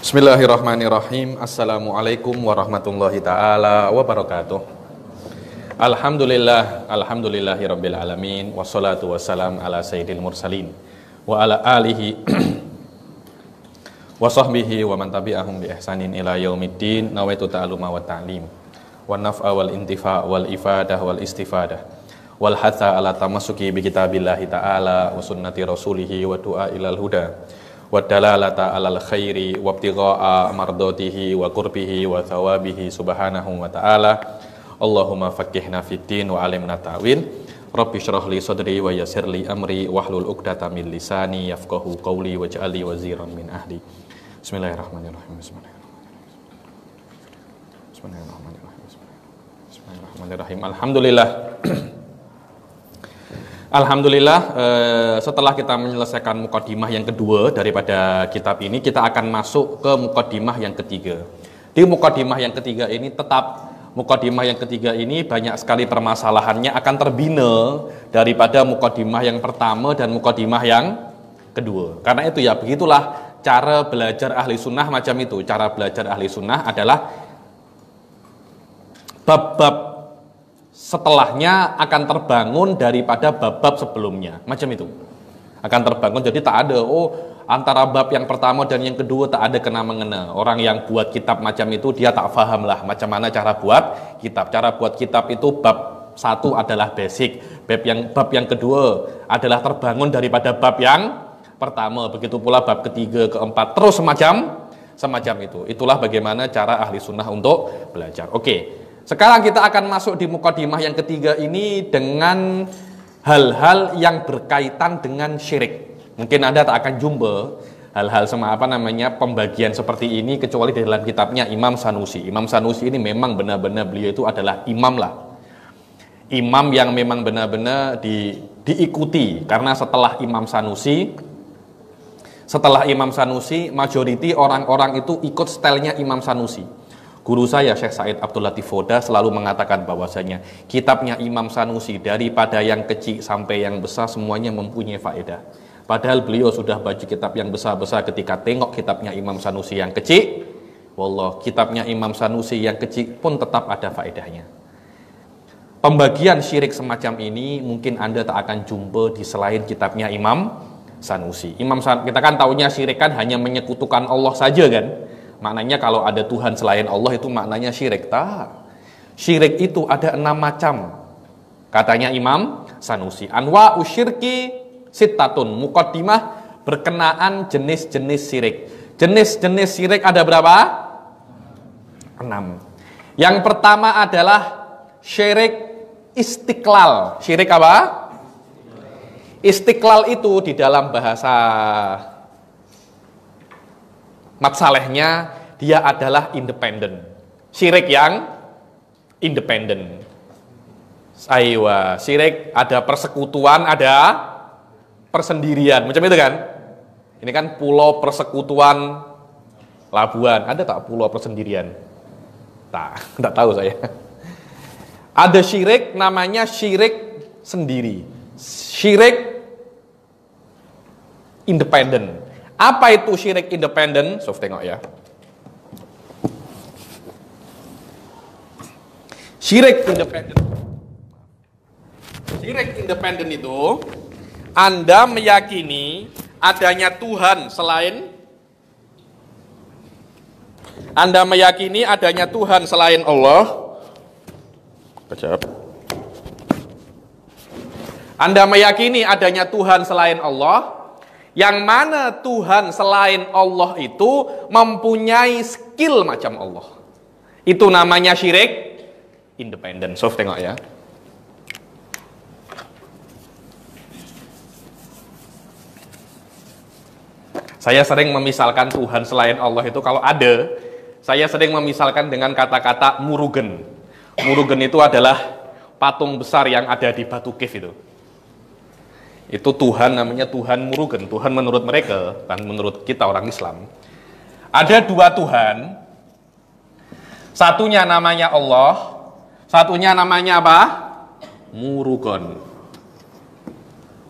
Bismillahirrahmanirrahim. Assalamualaikum warahmatullahi taala wabarakatuh. Alhamdulillah, alhamdulillahirabbil alamin wassalatu wassalam ala sayyidil mursalin wa ala alihi wa sahbihi wa man tabi'ahum bi ihsanin ila yaumiddin nawaitu ta'aluma wa ta'lim wa naf'a wal intifa wal ifadah wal istifadah wal hatha ala tamasuki bi kitabillahi ta'ala wa sunnati rasulihi wa du'a ilal huda والدلالة على الخير وابتغاء مرضاته وقربه وثوابه سبحانه وتعالى اللهم فقهنا في الدين وعلمنا التأويل رب اشرح لي صدري ويسر لي أمري واحلل عقدة من لساني يفقه قولي واجعل لي وزيرا من أهلي بسم الله الرحمن الرحيم بسم الله الرحمن الرحيم بسم الله الرحمن الرحيم بسم الله الرحمن الرحيم الحمد لله Alhamdulillah eh, setelah kita menyelesaikan mukadimah yang kedua daripada kitab ini kita akan masuk ke mukadimah yang ketiga. Di mukadimah yang ketiga ini tetap mukadimah yang ketiga ini banyak sekali permasalahannya akan terbina daripada mukadimah yang pertama dan mukadimah yang kedua. Karena itu ya begitulah cara belajar ahli sunnah macam itu. Cara belajar ahli sunnah adalah bab-bab setelahnya akan terbangun daripada bab-bab sebelumnya macam itu akan terbangun jadi tak ada oh antara bab yang pertama dan yang kedua tak ada kena mengena orang yang buat kitab macam itu dia tak faham lah macam mana cara buat kitab cara buat kitab itu bab satu adalah basic bab yang bab yang kedua adalah terbangun daripada bab yang pertama begitu pula bab ketiga keempat terus semacam semacam itu itulah bagaimana cara ahli sunnah untuk belajar oke okay. Sekarang kita akan masuk di mukadimah yang ketiga ini dengan hal-hal yang berkaitan dengan syirik. Mungkin Anda tak akan jumpa hal-hal sama apa namanya pembagian seperti ini kecuali di dalam kitabnya Imam Sanusi. Imam Sanusi ini memang benar-benar beliau itu adalah imam lah. Imam yang memang benar-benar di, diikuti karena setelah Imam Sanusi setelah Imam Sanusi majoriti orang-orang itu ikut stylenya Imam Sanusi Guru saya Syekh Said Abdul Latif Foda selalu mengatakan bahwasanya kitabnya Imam Sanusi daripada yang kecil sampai yang besar semuanya mempunyai faedah. Padahal beliau sudah baca kitab yang besar-besar ketika tengok kitabnya Imam Sanusi yang kecil, wallah kitabnya Imam Sanusi yang kecil pun tetap ada faedahnya. Pembagian syirik semacam ini mungkin Anda tak akan jumpa di selain kitabnya Imam Sanusi. Imam San, kita kan tahunya syirik kan hanya menyekutukan Allah saja kan? Maknanya kalau ada Tuhan selain Allah itu maknanya syirik. Tak. Syirik itu ada enam macam. Katanya Imam Sanusi. Anwa usyirki sitatun mukaddimah berkenaan jenis-jenis syirik. Jenis-jenis syirik ada berapa? Enam. Yang pertama adalah syirik istiklal Syirik apa? istiklal itu di dalam bahasa Mat Salehnya dia adalah independen. Syirik yang independen. Aywa, syirik ada persekutuan, ada persendirian. Macam itu kan? Ini kan pulau persekutuan Labuan. Ada tak pulau persendirian? Tak, tak tahu saya. Ada syirik namanya syirik sendiri. Syirik independen. Apa itu syirik independen? Sof tengok ya. Syirik independen. Syirik independen itu Anda meyakini adanya Tuhan selain Anda meyakini adanya Tuhan selain Allah. Kejap. Anda meyakini adanya Tuhan selain Allah yang mana Tuhan selain Allah itu mempunyai skill macam Allah. Itu namanya syirik independen. Sof tengok ya. Saya sering memisalkan Tuhan selain Allah itu kalau ada, saya sering memisalkan dengan kata-kata murugen. Murugen itu adalah patung besar yang ada di Batu Kif itu. Itu Tuhan namanya Tuhan Murugen, Tuhan menurut mereka, dan menurut kita orang Islam. Ada dua Tuhan, satunya namanya Allah, satunya namanya apa? Murugen.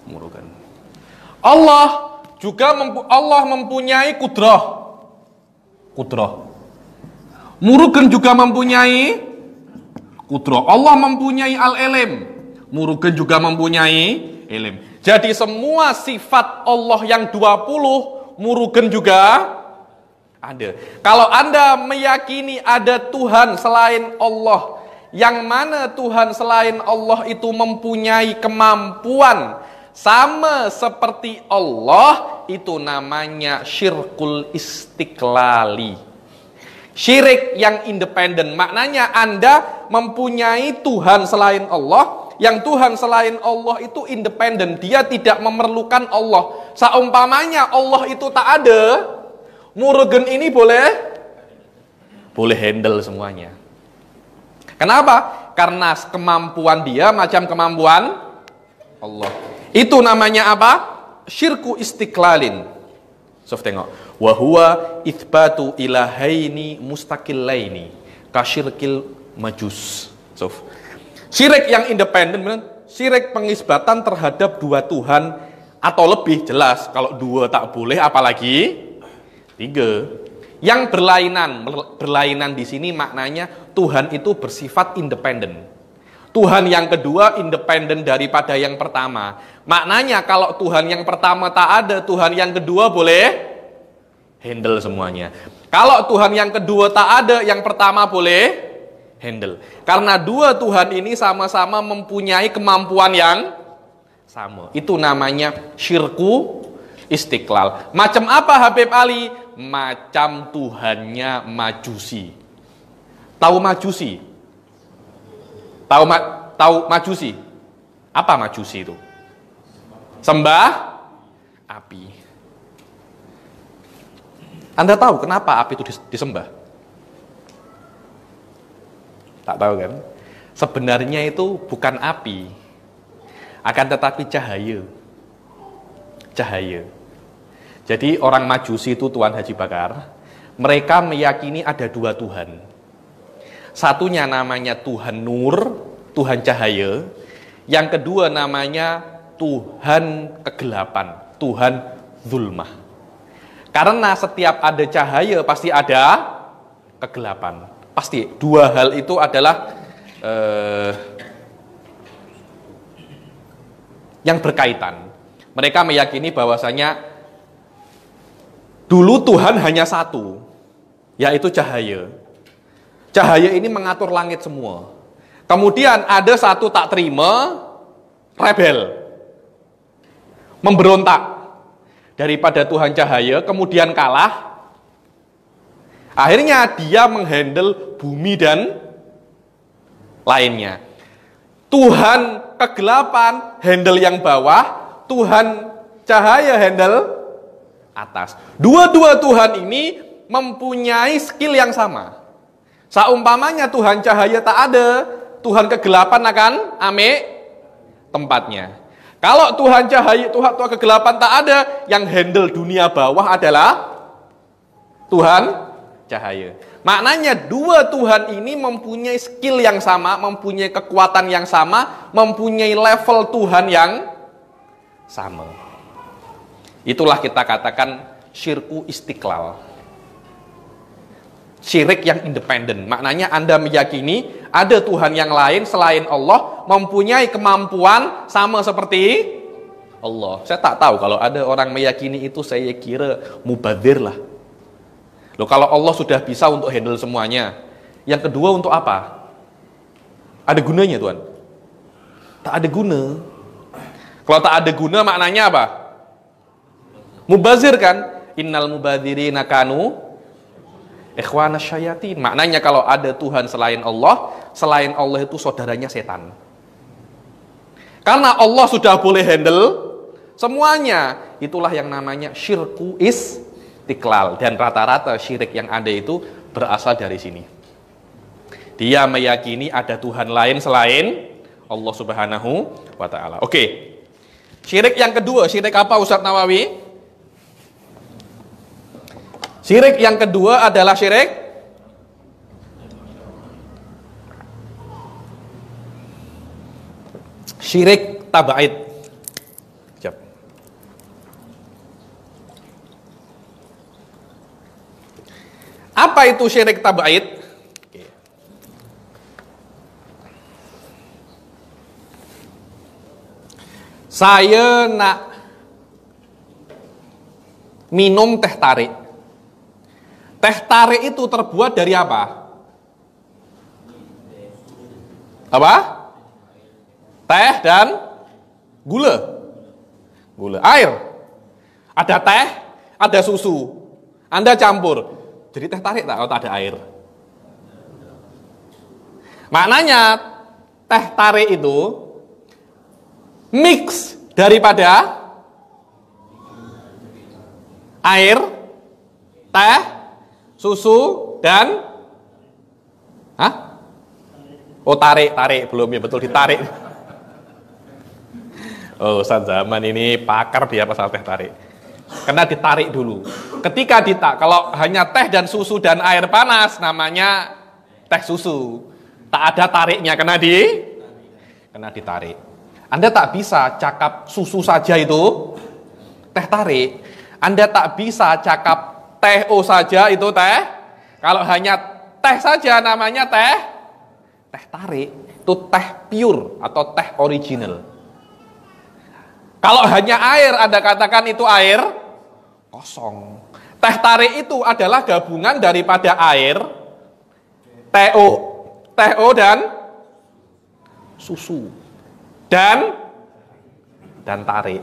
Murugen. Allah juga mempu Allah mempunyai kudroh. Kudroh. Murugen juga mempunyai kudroh. Allah mempunyai al elem Murugen juga mempunyai Elim. Jadi semua sifat Allah yang 20 murugen juga ada. Kalau Anda meyakini ada Tuhan selain Allah, yang mana Tuhan selain Allah itu mempunyai kemampuan sama seperti Allah, itu namanya syirkul istiqlali. Syirik yang independen, maknanya Anda mempunyai Tuhan selain Allah, yang Tuhan selain Allah itu independen, dia tidak memerlukan Allah. Seumpamanya Allah itu tak ada, Murugen ini boleh boleh handle semuanya. Kenapa? Karena kemampuan dia macam kemampuan Allah. Itu namanya apa? Syirku istiklalin. Sof tengok. Wahwa itbatu ilahaini mustaqillaini kasyirkil majus. Sof. Syirik yang independen, syirik pengisbatan terhadap dua Tuhan atau lebih jelas. Kalau dua tak boleh, apalagi tiga. Yang berlainan, berlainan di sini maknanya Tuhan itu bersifat independen. Tuhan yang kedua independen daripada yang pertama. Maknanya kalau Tuhan yang pertama tak ada, Tuhan yang kedua boleh handle semuanya. Kalau Tuhan yang kedua tak ada, yang pertama boleh handle. Karena dua Tuhan ini sama-sama mempunyai kemampuan yang sama. Itu namanya syirku istiqlal. Macam apa Habib Ali? Macam Tuhannya Majusi. Tahu Majusi? Tahu ma tahu Majusi? Apa Majusi itu? Sembah api. Anda tahu kenapa api itu disembah? Tak tahu kan? Sebenarnya itu bukan api, akan tetapi cahaya. Cahaya. Jadi orang Majusi itu Tuan Haji Bakar, mereka meyakini ada dua Tuhan. Satunya namanya Tuhan Nur, Tuhan Cahaya. Yang kedua namanya Tuhan Kegelapan, Tuhan Zulmah. Karena setiap ada cahaya pasti ada kegelapan pasti dua hal itu adalah eh, yang berkaitan. Mereka meyakini bahwasanya dulu Tuhan hanya satu, yaitu cahaya. Cahaya ini mengatur langit semua. Kemudian ada satu tak terima, rebel, memberontak daripada Tuhan cahaya, kemudian kalah, Akhirnya dia menghandle bumi dan lainnya. Tuhan kegelapan handle yang bawah, Tuhan cahaya handle atas. Dua-dua Tuhan ini mempunyai skill yang sama. Seumpamanya Tuhan cahaya tak ada, Tuhan kegelapan akan ame tempatnya. Kalau Tuhan cahaya, Tuhan, Tuhan kegelapan tak ada, yang handle dunia bawah adalah Tuhan cahaya. Maknanya dua Tuhan ini mempunyai skill yang sama, mempunyai kekuatan yang sama, mempunyai level Tuhan yang sama. Itulah kita katakan syirku istiqlal. Syirik yang independen. Maknanya Anda meyakini ada Tuhan yang lain selain Allah mempunyai kemampuan sama seperti Allah. Saya tak tahu kalau ada orang meyakini itu saya kira mubadir lah Loh kalau Allah sudah bisa untuk handle semuanya, yang kedua untuk apa? Ada gunanya Tuhan? Tak ada guna. Kalau tak ada guna maknanya apa? Mubazir kan? Innal mubaziri nakanu? ikhwana syayatin. Maknanya kalau ada Tuhan selain Allah, selain Allah itu saudaranya setan. Karena Allah sudah boleh handle semuanya, itulah yang namanya syirku is istiqlal dan rata-rata syirik yang ada itu berasal dari sini. Dia meyakini ada Tuhan lain selain Allah Subhanahu wa taala. Oke. Syirik yang kedua, syirik apa Ustaz Nawawi? Syirik yang kedua adalah syirik syirik tabait. Apa itu syirik tabait? Saya nak minum teh tarik. Teh tarik itu terbuat dari apa? Apa? Teh dan gula. Gula, air. Ada teh, ada susu. Anda campur. Jadi teh tarik tak kalau tak ada air? Maknanya teh tarik itu mix daripada air, teh, susu dan Hah? Oh tarik, tarik belum ya betul ditarik. Oh, saat zaman ini pakar dia pasal teh tarik. Karena ditarik dulu. Ketika dita kalau hanya teh dan susu dan air panas namanya teh susu. Tak ada tariknya karena di karena ditarik. Anda tak bisa cakap susu saja itu teh tarik. Anda tak bisa cakap teh O saja itu teh. Kalau hanya teh saja namanya teh teh tarik itu teh pure atau teh original. Kalau hanya air Anda katakan itu air kosong. Teh tarik itu adalah gabungan daripada air, TO, TO dan susu. Dan dan tarik.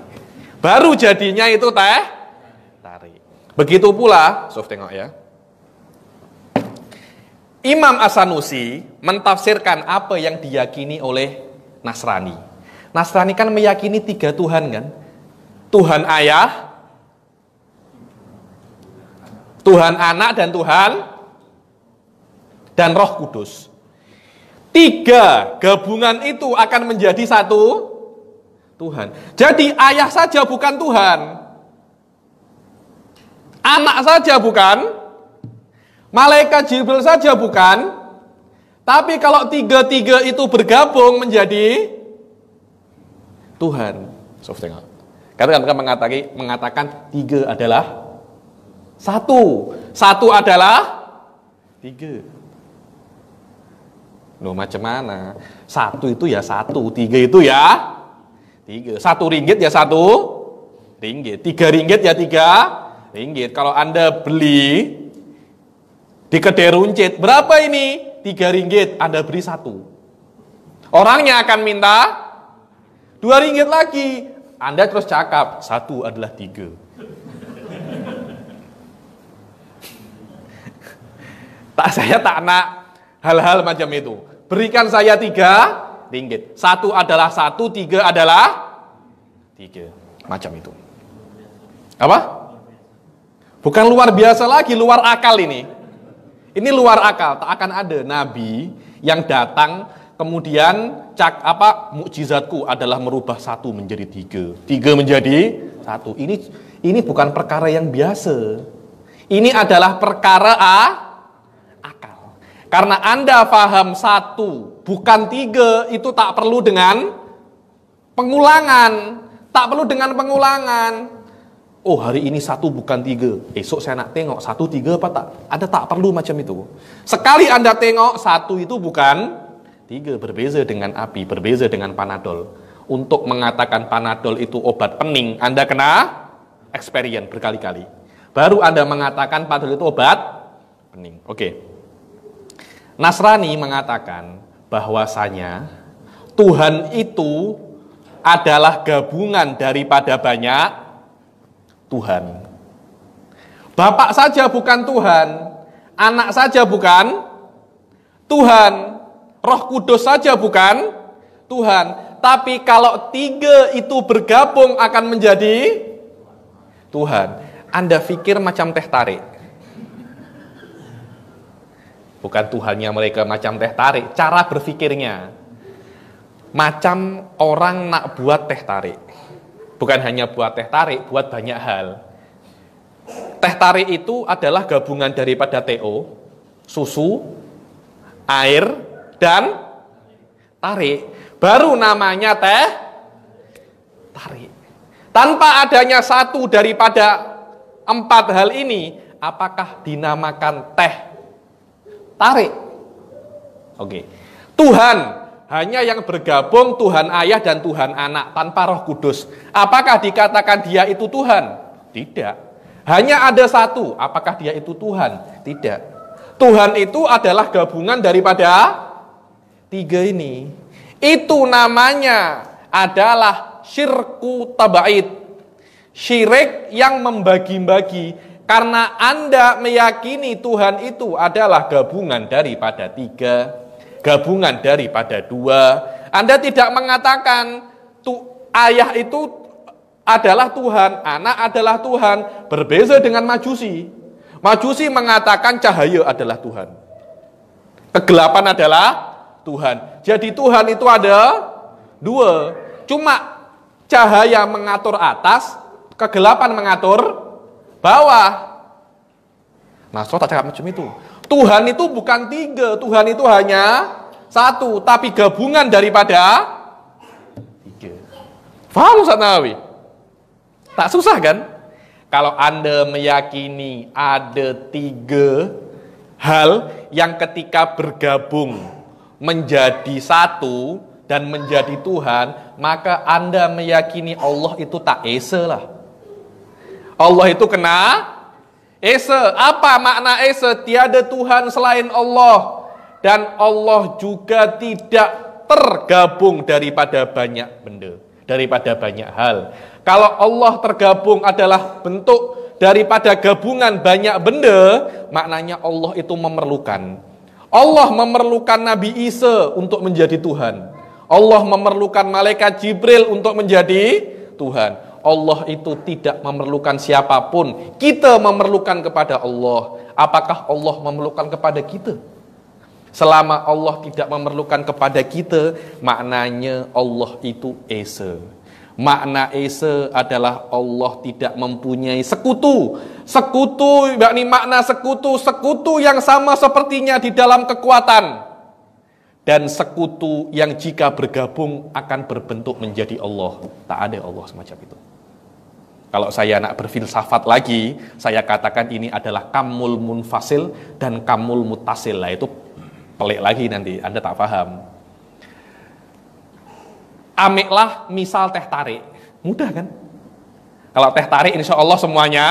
Baru jadinya itu teh tarik. Begitu pula, soft tengok ya. Imam Asanusi mentafsirkan apa yang diyakini oleh Nasrani. Nasrani kan meyakini tiga Tuhan kan? Tuhan Ayah, Tuhan anak dan Tuhan dan roh kudus. Tiga gabungan itu akan menjadi satu Tuhan. Jadi ayah saja bukan Tuhan. Anak saja bukan. Malaikat Jibril saja bukan. Tapi kalau tiga-tiga itu bergabung menjadi Tuhan. Katakan mengatakan, mengatakan tiga adalah satu. Satu adalah tiga. Loh macam mana? Satu itu ya satu, tiga itu ya tiga. Satu ringgit ya satu ringgit. Tiga ringgit ya tiga ringgit. Kalau Anda beli di kedai runcit, berapa ini? Tiga ringgit, Anda beli satu. Orangnya akan minta dua ringgit lagi. Anda terus cakap, satu adalah tiga. tak saya tak nak hal-hal macam itu. Berikan saya tiga ringgit. Satu adalah satu, tiga adalah tiga. Macam itu. Apa? Bukan luar biasa lagi, luar akal ini. Ini luar akal, tak akan ada nabi yang datang kemudian cak apa mukjizatku adalah merubah satu menjadi tiga, tiga menjadi satu. Ini ini bukan perkara yang biasa. Ini adalah perkara a karena Anda paham satu, bukan tiga, itu tak perlu dengan pengulangan. Tak perlu dengan pengulangan. Oh hari ini satu bukan tiga, esok saya nak tengok satu tiga apa tak. Anda tak perlu macam itu. Sekali Anda tengok satu itu bukan tiga, berbeza dengan api, berbeza dengan panadol. Untuk mengatakan panadol itu obat pening, Anda kena experience berkali-kali. Baru Anda mengatakan panadol itu obat pening. Oke. Okay. Nasrani mengatakan bahwasanya Tuhan itu adalah gabungan daripada banyak Tuhan. Bapak saja bukan Tuhan, anak saja bukan Tuhan, Roh Kudus saja bukan Tuhan. Tapi kalau tiga itu bergabung akan menjadi Tuhan. Anda pikir macam teh tarik. Bukan Tuhannya mereka macam teh tarik, cara berpikirnya. Macam orang nak buat teh tarik. Bukan hanya buat teh tarik, buat banyak hal. Teh tarik itu adalah gabungan daripada TO, susu, air, dan tarik. Baru namanya teh tarik. Tanpa adanya satu daripada empat hal ini, apakah dinamakan teh Tarik. Oke. Okay. Tuhan hanya yang bergabung Tuhan Ayah dan Tuhan Anak tanpa Roh Kudus. Apakah dikatakan dia itu Tuhan? Tidak. Hanya ada satu. Apakah dia itu Tuhan? Tidak. Tuhan itu adalah gabungan daripada tiga ini. Itu namanya adalah syirku tabait, Syirik yang membagi-bagi karena Anda meyakini Tuhan itu adalah gabungan daripada tiga, gabungan daripada dua. Anda tidak mengatakan tu, ayah itu adalah Tuhan, anak adalah Tuhan, berbeza dengan Majusi. Majusi mengatakan cahaya adalah Tuhan. Kegelapan adalah Tuhan. Jadi Tuhan itu ada dua. Cuma cahaya mengatur atas, kegelapan mengatur bawah. Nasrul tak cakap macam itu. Tuhan itu bukan tiga, Tuhan itu hanya satu, tapi gabungan daripada tiga. Faham Ustaz Nawawi? Tak susah kan? Kalau Anda meyakini ada tiga hal yang ketika bergabung menjadi satu dan menjadi Tuhan, maka Anda meyakini Allah itu tak esa lah. Allah itu kena Esa. Apa makna Esa? Tiada Tuhan selain Allah. Dan Allah juga tidak tergabung daripada banyak benda. Daripada banyak hal. Kalau Allah tergabung adalah bentuk daripada gabungan banyak benda, maknanya Allah itu memerlukan. Allah memerlukan Nabi Isa untuk menjadi Tuhan. Allah memerlukan malaikat Jibril untuk menjadi Tuhan. Allah itu tidak memerlukan siapapun. Kita memerlukan kepada Allah. Apakah Allah memerlukan kepada kita? Selama Allah tidak memerlukan kepada kita, maknanya Allah itu Esa. Makna Esa adalah Allah tidak mempunyai sekutu. Sekutu, yakni makna sekutu, sekutu yang sama sepertinya di dalam kekuatan. Dan sekutu yang jika bergabung akan berbentuk menjadi Allah. Tak ada Allah semacam itu. Kalau saya nak berfilsafat lagi, saya katakan ini adalah kamul munfasil dan kamul mutasil. Lah itu pelik lagi nanti, Anda tak paham. Amiklah misal teh tarik. Mudah kan? Kalau teh tarik insya Allah semuanya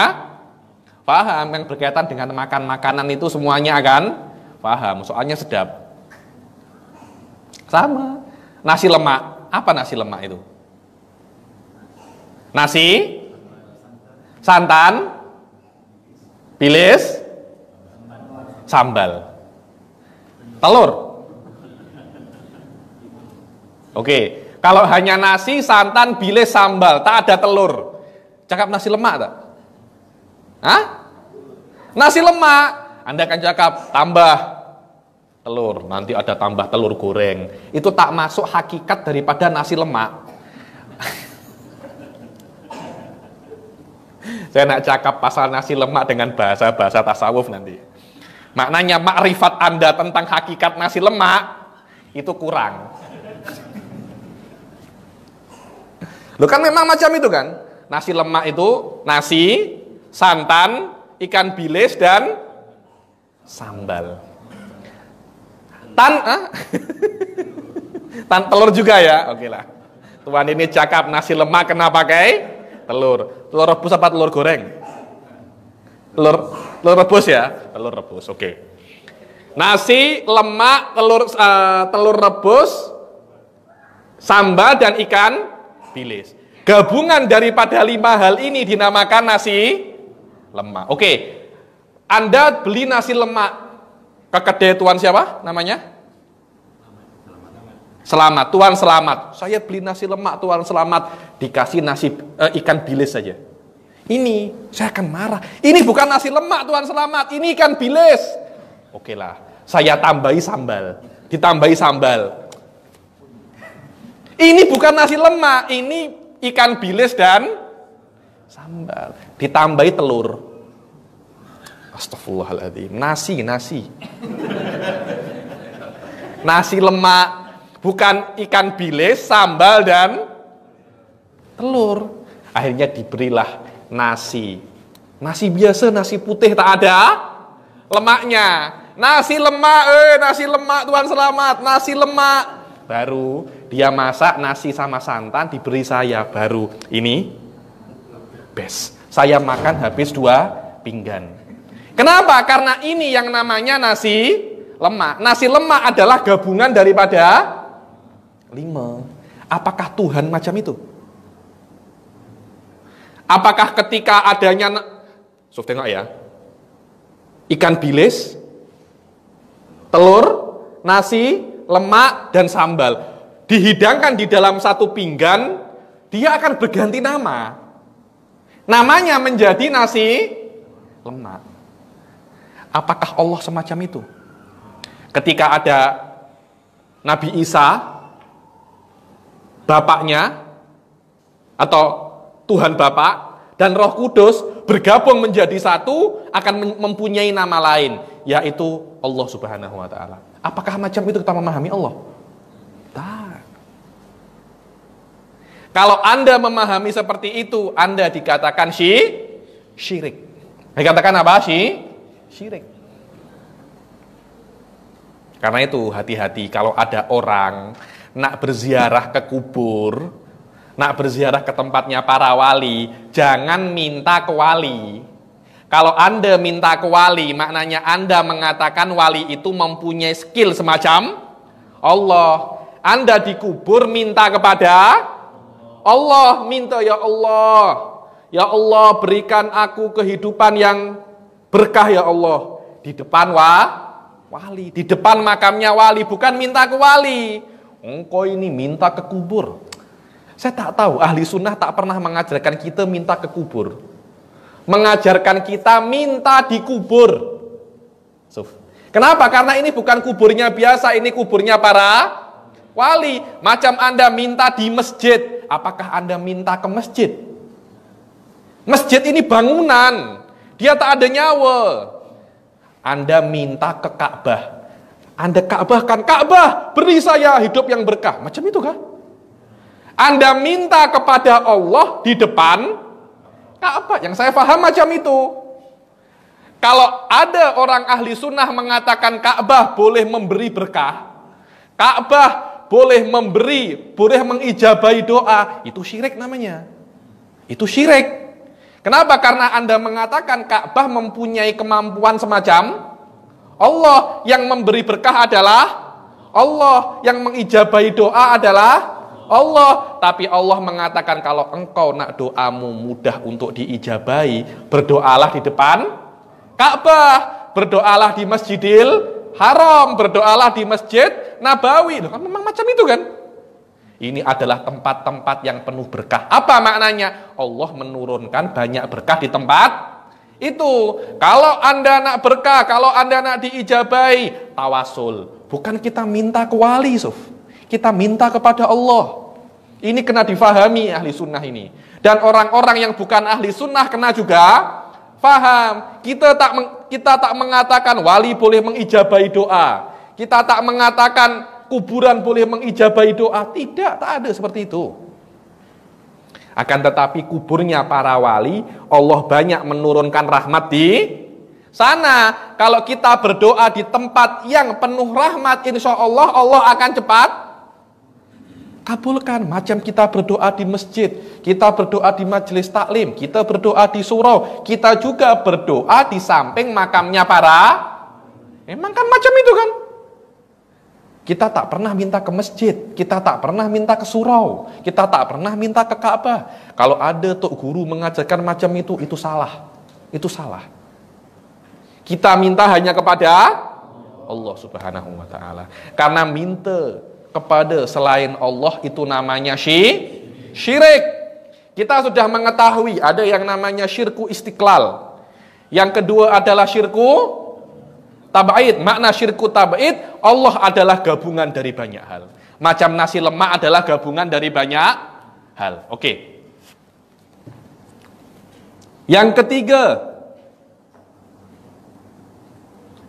paham yang berkaitan dengan makan makanan itu semuanya akan paham. Soalnya sedap. Sama. Nasi lemak. Apa nasi lemak itu? Nasi santan, pilis, sambal, telur. Oke, kalau hanya nasi, santan, bilis, sambal, tak ada telur. Cakap nasi lemak tak? Hah? Nasi lemak, Anda akan cakap tambah telur, nanti ada tambah telur goreng. Itu tak masuk hakikat daripada nasi lemak. Saya nak cakap pasal nasi lemak dengan bahasa-bahasa tasawuf nanti. Maknanya makrifat Anda tentang hakikat nasi lemak itu kurang. Loh kan memang macam itu kan? Nasi lemak itu nasi, santan, ikan bilis dan sambal. Tan ah? Tan telur juga ya. Oke lah. Tuhan ini cakap nasi lemak kenapa pakai telur. Telur rebus apa telur goreng? Telur telur rebus ya, telur rebus. Oke. Okay. Nasi, lemak, telur uh, telur rebus, sambal dan ikan bilis. Gabungan daripada lima hal ini dinamakan nasi lemak. Oke. Okay. Anda beli nasi lemak ke kedai tuan siapa namanya? Selamat, Tuhan selamat. Saya beli nasi lemak, Tuhan selamat. Dikasih nasi eh, ikan bilis saja. Ini saya akan marah. Ini bukan nasi lemak, Tuhan selamat. Ini ikan bilis. Oke lah, saya tambahi sambal. Ditambahi sambal. Ini bukan nasi lemak, ini ikan bilis dan sambal. Ditambahi telur. Astagfirullahaladzim. Nasi, nasi. Nasi lemak. Bukan ikan bilis, sambal, dan telur. Akhirnya diberilah nasi. Nasi biasa, nasi putih tak ada lemaknya. Nasi lemak, eh nasi lemak Tuhan selamat, nasi lemak. Baru dia masak nasi sama santan diberi saya baru. Ini best. Saya makan habis dua pinggan. Kenapa? Karena ini yang namanya nasi lemak. Nasi lemak adalah gabungan daripada Lima. Apakah Tuhan macam itu? Apakah ketika adanya So, tengok ya. Ikan bilis, telur, nasi, lemak dan sambal dihidangkan di dalam satu pinggan, dia akan berganti nama. Namanya menjadi nasi lemak. Apakah Allah semacam itu? Ketika ada Nabi Isa Bapaknya atau Tuhan Bapak dan Roh Kudus bergabung menjadi satu akan mempunyai nama lain yaitu Allah Subhanahu wa taala. Apakah macam itu kita memahami Allah? Tak. Kalau Anda memahami seperti itu, Anda dikatakan syi syirik. Dikatakan apa? sih? syirik. Karena itu hati-hati kalau ada orang nak berziarah ke kubur, nak berziarah ke tempatnya para wali, jangan minta ke wali. Kalau Anda minta ke wali, maknanya Anda mengatakan wali itu mempunyai skill semacam Allah. Anda dikubur minta kepada Allah, minta ya Allah. Ya Allah, berikan aku kehidupan yang berkah ya Allah. Di depan wa, wali, di depan makamnya wali, bukan minta ke wali engkau ini minta ke kubur. Saya tak tahu, ahli sunnah tak pernah mengajarkan kita minta ke kubur. Mengajarkan kita minta dikubur. Suf. Kenapa? Karena ini bukan kuburnya biasa, ini kuburnya para wali. Macam Anda minta di masjid, apakah Anda minta ke masjid? Masjid ini bangunan, dia tak ada nyawa. Anda minta ke Ka'bah, anda Ka'bahkan, Ka'bah beri saya hidup yang berkah. Macam itu kah? Anda minta kepada Allah di depan Ka'bah. Yang saya paham macam itu. Kalau ada orang ahli sunnah mengatakan Ka'bah boleh memberi berkah, Ka'bah boleh memberi, boleh mengijabai doa, itu syirik namanya. Itu syirik. Kenapa? Karena Anda mengatakan Ka'bah mempunyai kemampuan semacam Allah yang memberi berkah adalah Allah yang mengijabai doa adalah Allah, tapi Allah mengatakan kalau engkau nak doamu mudah untuk diijabai berdoalah di depan Ka'bah, berdoalah di Masjidil Haram, berdoalah di Masjid Nabawi. Loh, kan memang macam itu kan? Ini adalah tempat-tempat yang penuh berkah. Apa maknanya? Allah menurunkan banyak berkah di tempat itu, kalau Anda nak berkah, kalau Anda nak diijabai, tawasul. Bukan kita minta ke wali, Suf. Kita minta kepada Allah. Ini kena difahami ahli sunnah ini. Dan orang-orang yang bukan ahli sunnah kena juga faham. Kita tak kita tak mengatakan wali boleh mengijabai doa. Kita tak mengatakan kuburan boleh mengijabai doa. Tidak, tak ada seperti itu. Akan tetapi kuburnya para wali, Allah banyak menurunkan rahmat di sana. Kalau kita berdoa di tempat yang penuh rahmat, insya Allah Allah akan cepat kabulkan. Macam kita berdoa di masjid, kita berdoa di majelis taklim, kita berdoa di surau, kita juga berdoa di samping makamnya para. Emang kan macam itu kan? Kita tak pernah minta ke masjid, kita tak pernah minta ke surau, kita tak pernah minta ke Ka'bah. Kalau ada tok guru mengajarkan macam itu, itu salah. Itu salah. Kita minta hanya kepada Allah Subhanahu wa taala. Karena minta kepada selain Allah itu namanya syi syirik. Kita sudah mengetahui ada yang namanya syirku istiqlal. Yang kedua adalah syirku Tabait makna syirku tabait Allah adalah gabungan dari banyak hal. Macam nasi lemak adalah gabungan dari banyak hal. Oke. Okay. Yang ketiga,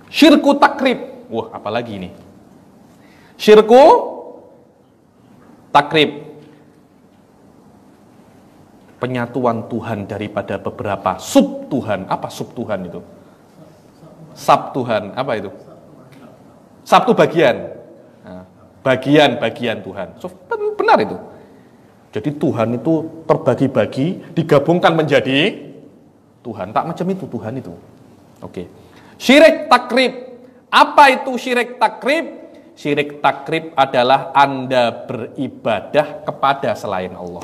syirku takrib. Wah, apalagi ini? Syirku takrib. Penyatuan Tuhan daripada beberapa sub Tuhan. Apa sub Tuhan itu? Sabtuhan. Apa itu? Sabtu bagian. Bagian-bagian nah, Tuhan. So, benar itu. Jadi Tuhan itu terbagi-bagi, digabungkan menjadi Tuhan. Tak macam itu Tuhan itu. Oke. Okay. Syirik takrib. Apa itu syirik takrib? Syirik takrib adalah Anda beribadah kepada selain Allah.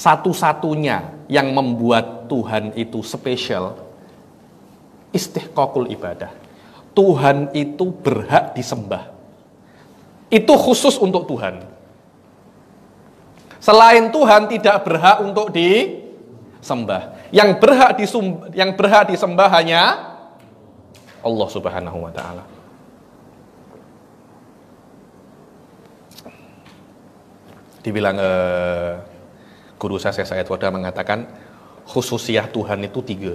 satu-satunya yang membuat Tuhan itu spesial istihqaqul ibadah. Tuhan itu berhak disembah. Itu khusus untuk Tuhan. Selain Tuhan tidak berhak untuk disembah. Yang berhak disembah, yang berhak disembah hanya Allah Subhanahu wa taala. Dibilang eh, guru saya, saya Syed Wadah mengatakan khususiah Tuhan itu tiga.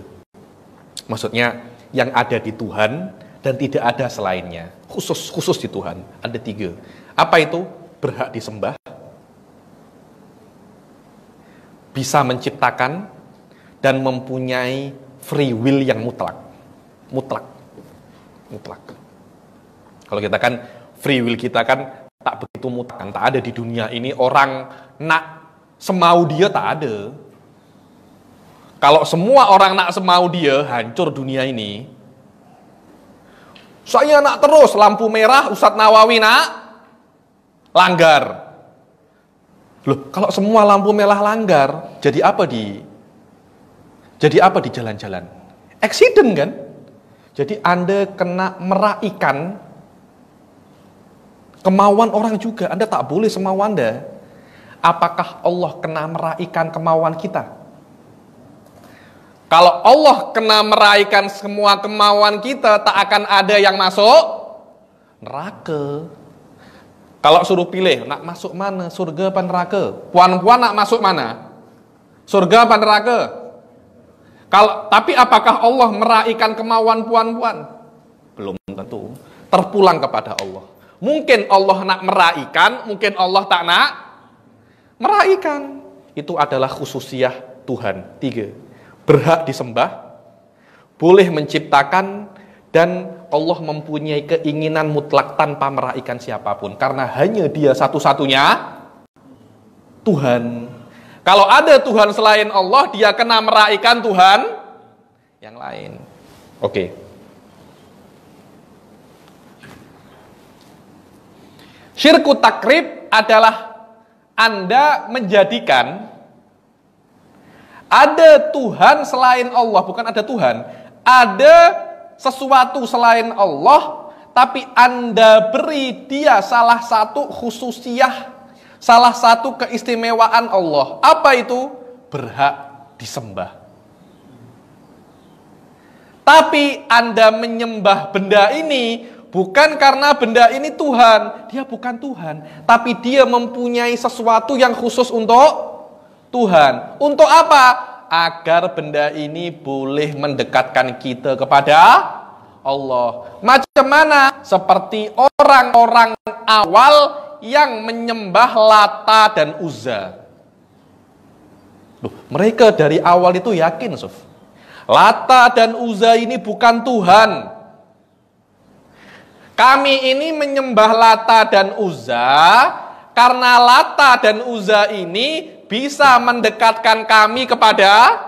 Maksudnya yang ada di Tuhan dan tidak ada selainnya. Khusus khusus di Tuhan ada tiga. Apa itu? Berhak disembah, bisa menciptakan dan mempunyai free will yang mutlak. Mutlak. Mutlak. Kalau kita kan free will kita kan tak begitu mutlak kan, tak ada di dunia ini orang nak semau dia tak ada. Kalau semua orang nak semau dia, hancur dunia ini. Saya nak terus lampu merah Ustadz Nawawi nak langgar. Loh, kalau semua lampu merah langgar, jadi apa di jadi apa di jalan-jalan? Accident kan? Jadi Anda kena meraikan kemauan orang juga. Anda tak boleh semau Anda apakah Allah kena meraihkan kemauan kita? Kalau Allah kena meraihkan semua kemauan kita, tak akan ada yang masuk neraka. Kalau suruh pilih, nak masuk mana? Surga apa neraka? Puan-puan nak masuk mana? Surga apa neraka? Kalau tapi apakah Allah meraihkan kemauan puan-puan? Belum tentu. Terpulang kepada Allah. Mungkin Allah nak meraihkan, mungkin Allah tak nak Meraikan itu adalah khususiah Tuhan. Tiga, berhak disembah, boleh menciptakan, dan Allah mempunyai keinginan mutlak tanpa meraihkan siapapun. Karena hanya dia satu-satunya Tuhan. Kalau ada Tuhan selain Allah, dia kena meraihkan Tuhan yang lain. Oke. Okay. Syirku takrib adalah anda menjadikan ada Tuhan selain Allah, bukan ada Tuhan, ada sesuatu selain Allah, tapi Anda beri dia salah satu khususiah, salah satu keistimewaan Allah. Apa itu? Berhak disembah. Tapi Anda menyembah benda ini Bukan karena benda ini Tuhan, dia bukan Tuhan, tapi dia mempunyai sesuatu yang khusus untuk Tuhan. Untuk apa? Agar benda ini boleh mendekatkan kita kepada Allah. Macam mana? Seperti orang-orang awal yang menyembah Lata dan Uzza. Loh, mereka dari awal itu yakin, Sof. Lata dan Uzza ini bukan Tuhan. Kami ini menyembah Lata dan Uza karena Lata dan Uza ini bisa mendekatkan kami kepada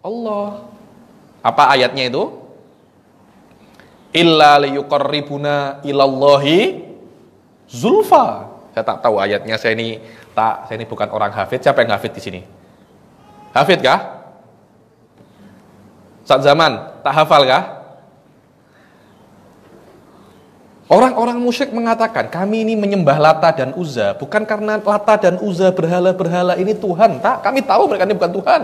Allah. Apa ayatnya itu? Illa ribuna ilallahi zulfa. Saya tak tahu ayatnya. Saya ini tak saya ini bukan orang hafid. Siapa yang hafid di sini? Hafid kah? Saat zaman tak hafal kah? Orang-orang musyrik mengatakan, kami ini menyembah Lata dan Uza bukan karena Lata dan Uza berhala-berhala ini Tuhan. Tak, kami tahu mereka ini bukan Tuhan.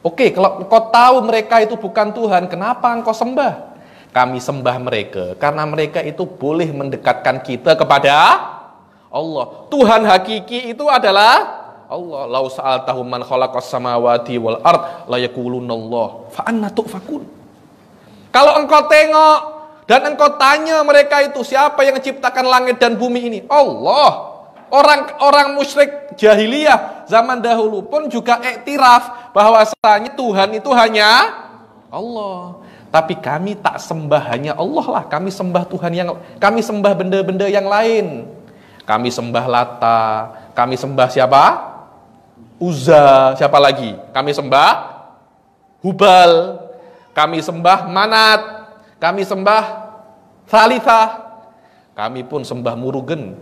Oke, kalau kau tahu mereka itu bukan Tuhan, kenapa engkau sembah? Kami sembah mereka, karena mereka itu boleh mendekatkan kita kepada Allah. Tuhan hakiki itu adalah Allah lau sa'al tahu man khalaqas samawati wal ard la yaqulunallah fa anna fakul. kalau engkau tengok dan engkau tanya mereka itu siapa yang menciptakan langit dan bumi ini? Allah. Orang-orang musyrik jahiliyah zaman dahulu pun juga bahwa bahwasanya Tuhan itu hanya Allah. Tapi kami tak sembah hanya Allah lah, kami sembah Tuhan yang kami sembah benda-benda yang lain. Kami sembah Lata, kami sembah siapa? Uza, siapa lagi? Kami sembah Hubal, kami sembah Manat, kami sembah Thalitha, kami pun sembah Murugen.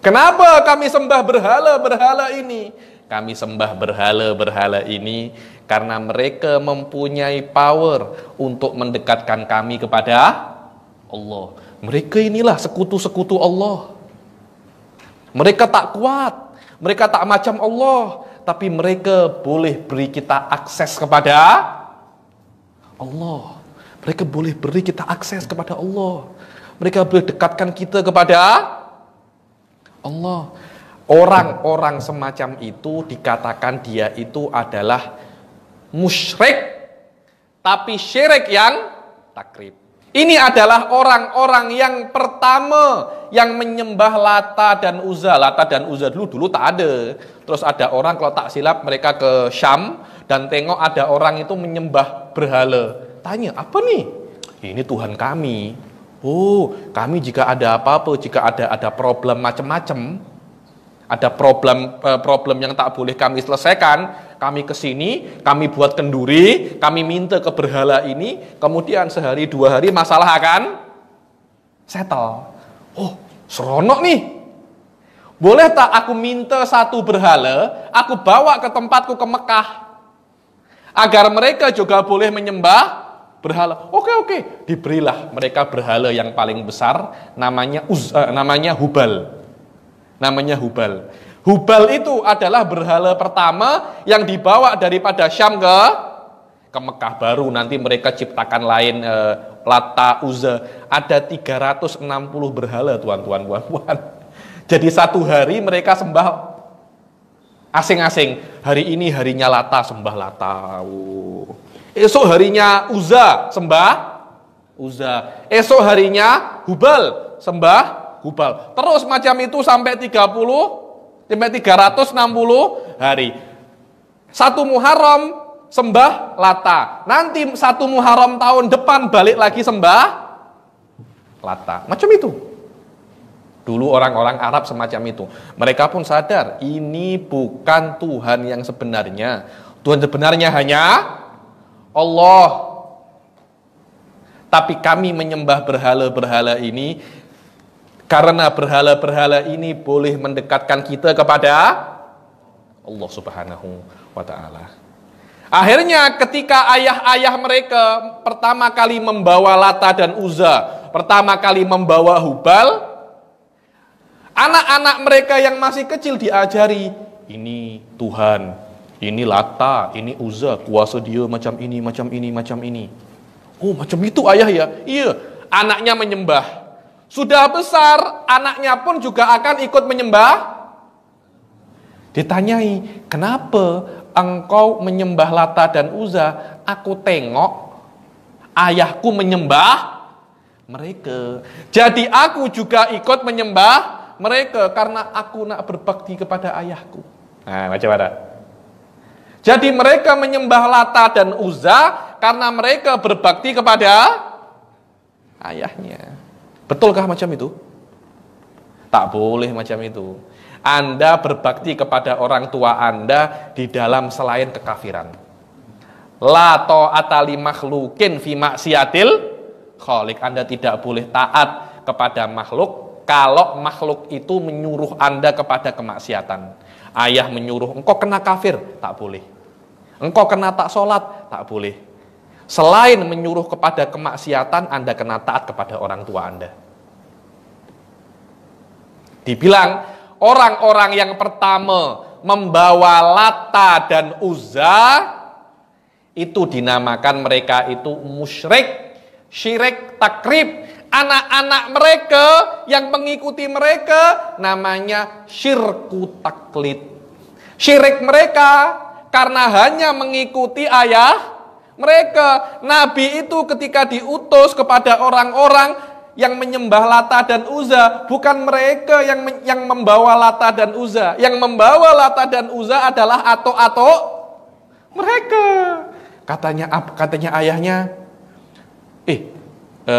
Kenapa kami sembah berhala-berhala ini? Kami sembah berhala-berhala ini karena mereka mempunyai power untuk mendekatkan kami kepada Allah. Mereka inilah sekutu-sekutu Allah. Mereka tak kuat, mereka tak macam Allah, tapi mereka boleh beri kita akses kepada Allah. Mereka boleh beri kita akses kepada Allah. Mereka boleh dekatkan kita kepada Allah. Orang-orang semacam itu dikatakan dia itu adalah musyrik tapi syirik yang takrib. Ini adalah orang-orang yang pertama yang menyembah Lata dan Uzza. Lata dan Uzza dulu dulu tak ada. Terus ada orang kalau tak silap mereka ke Syam dan tengok ada orang itu menyembah berhala. Tanya, apa nih? Ini Tuhan kami. Oh, kami jika ada apa-apa, jika ada ada problem macam-macam, ada problem eh, problem yang tak boleh kami selesaikan, kami ke sini, kami buat kenduri, kami minta ke berhala ini, kemudian sehari dua hari masalah akan settle. Oh, seronok nih. Boleh tak aku minta satu berhala, aku bawa ke tempatku ke Mekah, agar mereka juga boleh menyembah berhala. Oke okay, oke, okay. diberilah mereka berhala yang paling besar namanya Uz, uh, namanya Hubal. Namanya Hubal. Hubal itu adalah berhala pertama yang dibawa daripada Syam ke ke Mekah baru nanti mereka ciptakan lain uh, Lata Uza ada 360 berhala tuan-tuan puan-puan. Jadi satu hari mereka sembah asing-asing. Hari ini harinya Lata sembah Lata. Oh Esok harinya Uza sembah Uza. Esok harinya Hubal sembah Hubal. Terus macam itu sampai 30 sampai 360 hari. Satu Muharram sembah Lata. Nanti satu Muharram tahun depan balik lagi sembah Lata. Macam itu. Dulu orang-orang Arab semacam itu. Mereka pun sadar ini bukan Tuhan yang sebenarnya. Tuhan sebenarnya hanya Allah. Tapi kami menyembah berhala-berhala ini karena berhala-berhala ini boleh mendekatkan kita kepada Allah Subhanahu wa taala. Akhirnya ketika ayah-ayah mereka pertama kali membawa Lata dan Uza, pertama kali membawa Hubal, anak-anak mereka yang masih kecil diajari, ini Tuhan, ini Lata, ini Uza, kuasa dia macam ini, macam ini, macam ini. Oh, macam itu ayah ya? Iya, anaknya menyembah. Sudah besar, anaknya pun juga akan ikut menyembah. Ditanyai, kenapa engkau menyembah Lata dan Uza? Aku tengok ayahku menyembah mereka. Jadi aku juga ikut menyembah mereka karena aku nak berbakti kepada ayahku. Nah, macam mana? Jadi mereka menyembah Lata dan Uza karena mereka berbakti kepada ayahnya. Betulkah macam itu? Tak boleh macam itu. Anda berbakti kepada orang tua Anda di dalam selain kekafiran. Lato atali makhlukin fi maksiatil kholik. Anda tidak boleh taat kepada makhluk kalau makhluk itu menyuruh Anda kepada kemaksiatan. Ayah menyuruh, engkau kena kafir, tak boleh. Engkau kena tak sholat, tak boleh. Selain menyuruh kepada kemaksiatan, Anda kena taat kepada orang tua Anda. Dibilang, orang-orang yang pertama membawa Lata dan Uzza, itu dinamakan mereka itu musyrik, syirik, takrib, anak-anak mereka yang mengikuti mereka namanya syirku taklid. Syirik mereka karena hanya mengikuti ayah mereka. Nabi itu ketika diutus kepada orang-orang yang menyembah Lata dan Uza, bukan mereka yang yang membawa Lata dan Uza. Yang membawa Lata dan Uza adalah ato-ato mereka. Katanya katanya ayahnya, "Eh, Nak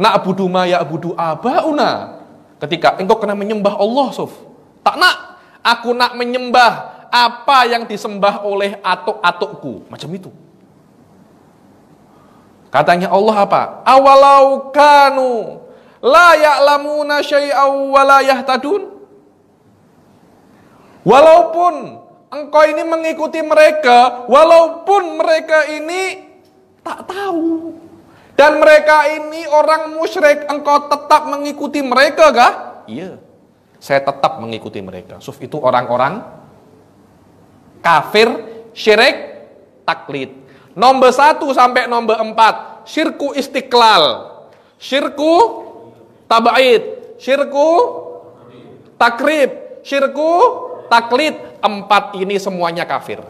eh, na'budu ma ya'budu abauna. Ketika engkau kena menyembah Allah, Sof. Tak nak, aku nak menyembah apa yang disembah oleh atok-atokku. Macam itu. Katanya Allah apa? Awalau kanu la ya'lamuna syai'aw wa la yahtadun. Walaupun engkau ini mengikuti mereka, walaupun mereka ini tak tahu. Dan mereka ini orang musyrik, engkau tetap mengikuti mereka kah? Iya. Saya tetap mengikuti mereka. Suf itu orang-orang kafir, syirik, taklid. Nomor satu sampai nomor empat. Syirku istiqlal. Syirku tabaid. Syirku takrib. Syirku taklid. Empat ini semuanya kafir.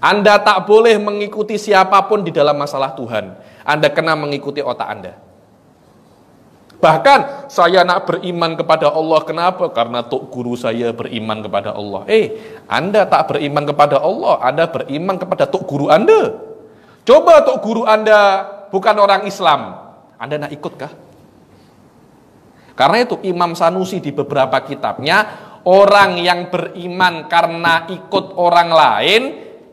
Anda tak boleh mengikuti siapapun di dalam masalah Tuhan anda kena mengikuti otak Anda. Bahkan saya nak beriman kepada Allah kenapa? Karena tok guru saya beriman kepada Allah. Eh, Anda tak beriman kepada Allah, Anda beriman kepada tok guru Anda. Coba tok guru Anda bukan orang Islam, Anda nak ikutkah? Karena itu Imam Sanusi di beberapa kitabnya orang yang beriman karena ikut orang lain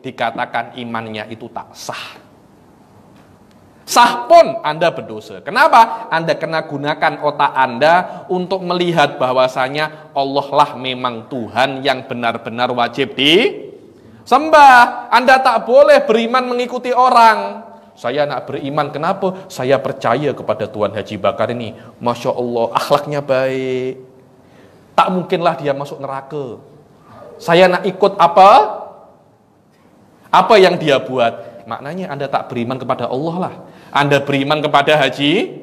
dikatakan imannya itu tak sah sah pun Anda berdosa. Kenapa? Anda kena gunakan otak Anda untuk melihat bahwasanya Allah lah memang Tuhan yang benar-benar wajib di sembah. Anda tak boleh beriman mengikuti orang. Saya nak beriman kenapa? Saya percaya kepada Tuhan Haji Bakar ini. Masya Allah, akhlaknya baik. Tak mungkinlah dia masuk neraka. Saya nak ikut apa? Apa yang dia buat? Maknanya Anda tak beriman kepada Allah lah. Anda beriman kepada haji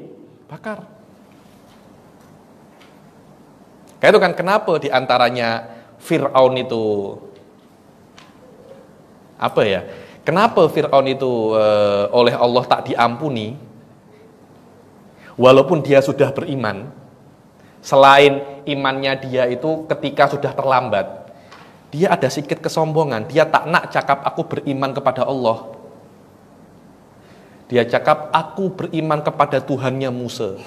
bakar. Kayak itu kan kenapa diantaranya Fir'aun itu apa ya? Kenapa Fir'aun itu e, oleh Allah tak diampuni? Walaupun dia sudah beriman, selain imannya dia itu ketika sudah terlambat, dia ada sedikit kesombongan, dia tak nak cakap aku beriman kepada Allah. Dia cakap, aku beriman kepada Tuhannya Musa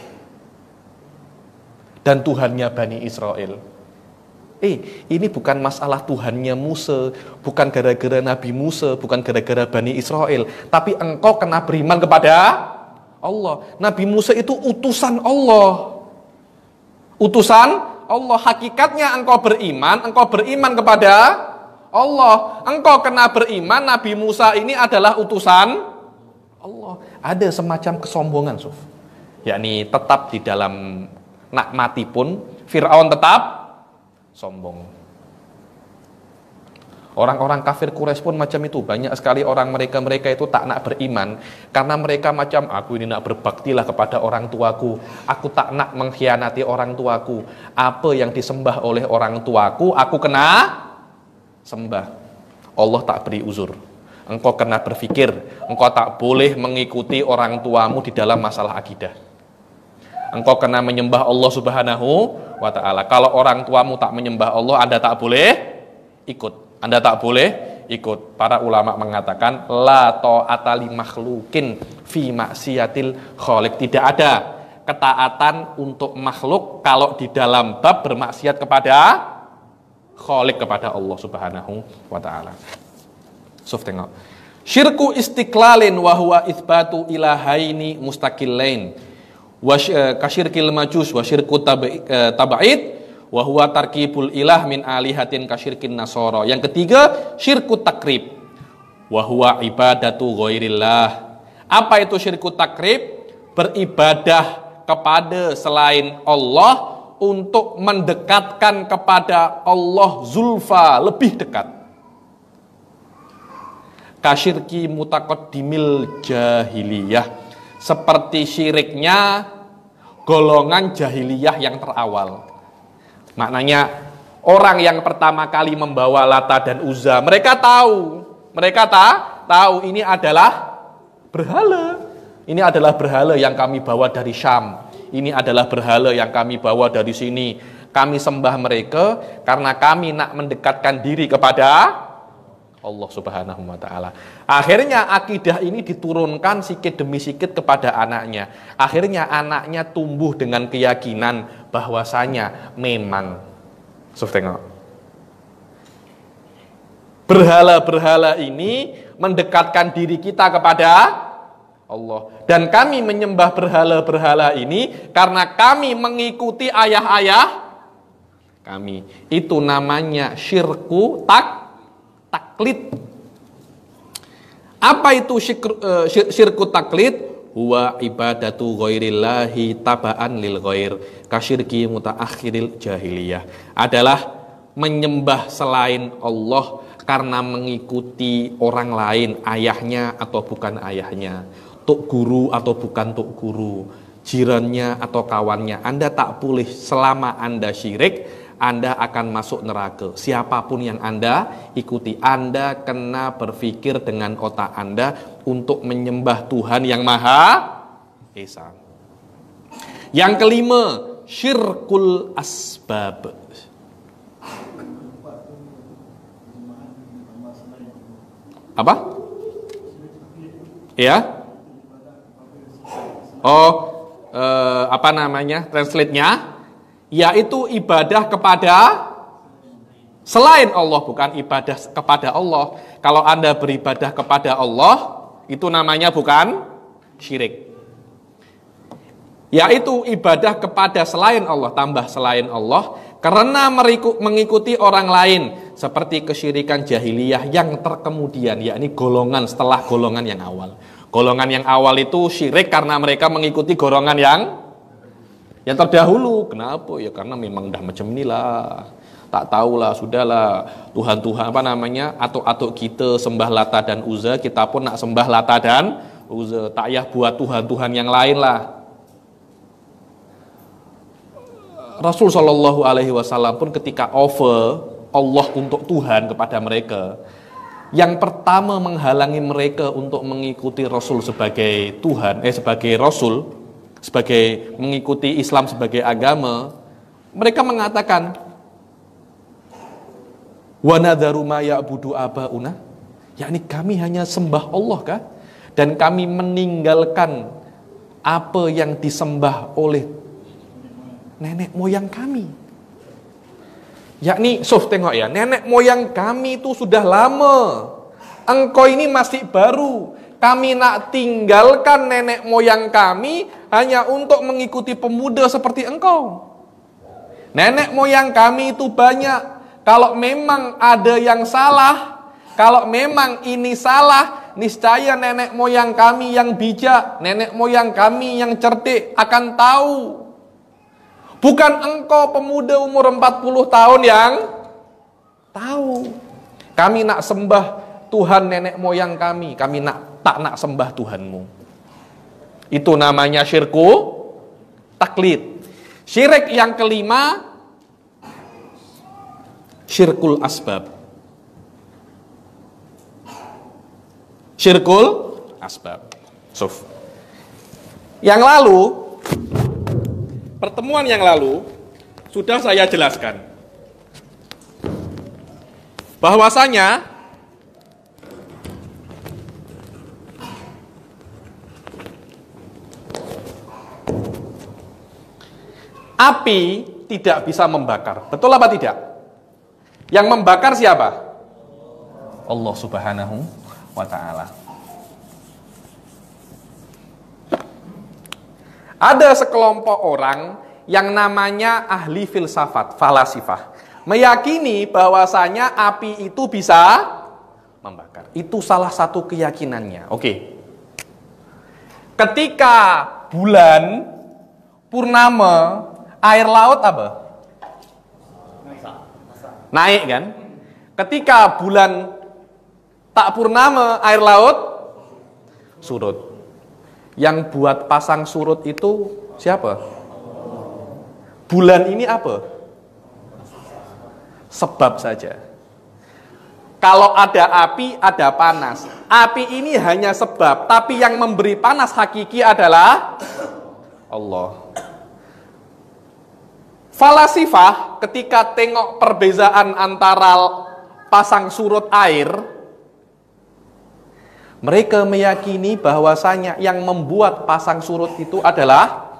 dan Tuhannya Bani Israel. Eh, ini bukan masalah Tuhannya Musa, bukan gara-gara Nabi Musa, bukan gara-gara Bani Israel, tapi engkau kena beriman kepada Allah. Nabi Musa itu utusan Allah. Utusan Allah hakikatnya engkau beriman, engkau beriman kepada Allah. Engkau kena beriman Nabi Musa ini adalah utusan Allah. Ada semacam kesombongan, Suf. Yakni tetap di dalam nak mati pun Firaun tetap sombong. Orang-orang kafir Quraisy pun macam itu. Banyak sekali orang mereka-mereka itu tak nak beriman karena mereka macam aku ini nak berbaktilah kepada orang tuaku. Aku tak nak mengkhianati orang tuaku. Apa yang disembah oleh orang tuaku, aku kena sembah. Allah tak beri uzur engkau kena berpikir, engkau tak boleh mengikuti orang tuamu di dalam masalah akidah. Engkau kena menyembah Allah Subhanahu wa taala. Kalau orang tuamu tak menyembah Allah, Anda tak boleh ikut. Anda tak boleh ikut. Para ulama mengatakan la li makhlukin fi maksiatil khaliq. Tidak ada ketaatan untuk makhluk kalau di dalam bab bermaksiat kepada khalik kepada Allah Subhanahu wa taala. Sof tengok. Syirku istiklalin wahwa ithbatu ilahaini mustaqillain. Wa eh, kasyirkil majus wa syirku eh, tab'id wahwa tarkibul ilah min alihatin kasyirkin nasoro. Yang ketiga, syirku takrib. Wahwa ibadatu ghairillah. Apa itu syirku takrib? Beribadah kepada selain Allah untuk mendekatkan kepada Allah zulfa lebih dekat mutakot dimil jahiliyah seperti syiriknya golongan jahiliyah yang terawal. Maknanya orang yang pertama kali membawa Lata dan uza mereka tahu, mereka ta, tahu ini adalah berhala. Ini adalah berhala yang kami bawa dari Syam. Ini adalah berhala yang kami bawa dari sini. Kami sembah mereka karena kami nak mendekatkan diri kepada Allah Subhanahu wa taala. Akhirnya akidah ini diturunkan sikit demi sikit kepada anaknya. Akhirnya anaknya tumbuh dengan keyakinan bahwasanya memang Suf tengok. Berhala-berhala ini mendekatkan diri kita kepada Allah dan kami menyembah berhala-berhala ini karena kami mengikuti ayah-ayah kami. Itu namanya syirku tak taklid. Apa itu e, syirku, taklid? Huwa ibadatu ghairillahi tabaan lil ghair kasyirki mutaakhiril jahiliyah. Adalah menyembah selain Allah karena mengikuti orang lain, ayahnya atau bukan ayahnya, tuk guru atau bukan tuk guru, jirannya atau kawannya. Anda tak boleh selama Anda syirik, anda akan masuk neraka. Siapapun yang Anda ikuti, Anda kena berpikir dengan otak Anda untuk menyembah Tuhan yang Maha Esa. Yang kelima, syirkul asbab. Apa? Ya? Oh, eh, apa namanya? Translate-nya? yaitu ibadah kepada selain Allah, bukan ibadah kepada Allah. Kalau Anda beribadah kepada Allah, itu namanya bukan syirik. Yaitu ibadah kepada selain Allah, tambah selain Allah, karena mengikuti orang lain seperti kesyirikan jahiliyah yang terkemudian, yakni golongan setelah golongan yang awal. Golongan yang awal itu syirik karena mereka mengikuti golongan yang yang terdahulu, kenapa? Ya karena memang dah macam inilah. Tak tahulah, sudahlah. Tuhan-Tuhan apa namanya? atau atau kita sembah Lata dan Uza, kita pun nak sembah Lata dan Uza. Tak yah buat Tuhan-Tuhan yang lain lah. Rasul Shallallahu Alaihi Wasallam pun ketika offer Allah untuk Tuhan kepada mereka, yang pertama menghalangi mereka untuk mengikuti Rasul sebagai Tuhan, eh sebagai Rasul sebagai mengikuti Islam sebagai agama, mereka mengatakan wanadharu ya'budu abauna, yakni kami hanya sembah Allah kah? Dan kami meninggalkan apa yang disembah oleh nenek moyang kami. Yakni, sof tengok ya, nenek moyang kami itu sudah lama. Engkau ini masih baru. Kami nak tinggalkan nenek moyang kami hanya untuk mengikuti pemuda seperti engkau. Nenek moyang kami itu banyak. Kalau memang ada yang salah, kalau memang ini salah, niscaya nenek moyang kami yang bijak, nenek moyang kami yang cerdik akan tahu. Bukan engkau pemuda umur 40 tahun yang tahu. Kami nak sembah Tuhan nenek moyang kami, kami nak tak nak sembah Tuhanmu. Itu namanya syirku taklid. Syirik yang kelima syirkul asbab. Syirkul asbab. Suf. Yang lalu pertemuan yang lalu sudah saya jelaskan bahwasanya Api tidak bisa membakar. Betul apa tidak? Yang membakar siapa? Allah Subhanahu wa taala. Ada sekelompok orang yang namanya ahli filsafat, falasifah, meyakini bahwasanya api itu bisa membakar. Itu salah satu keyakinannya. Oke. Ketika bulan purnama air laut apa? Naik kan? Ketika bulan tak purnama air laut surut. Yang buat pasang surut itu siapa? Bulan ini apa? Sebab saja. Kalau ada api, ada panas. Api ini hanya sebab, tapi yang memberi panas hakiki adalah Allah. Falasifah ketika tengok perbezaan antara pasang surut air, mereka meyakini bahwasanya yang membuat pasang surut itu adalah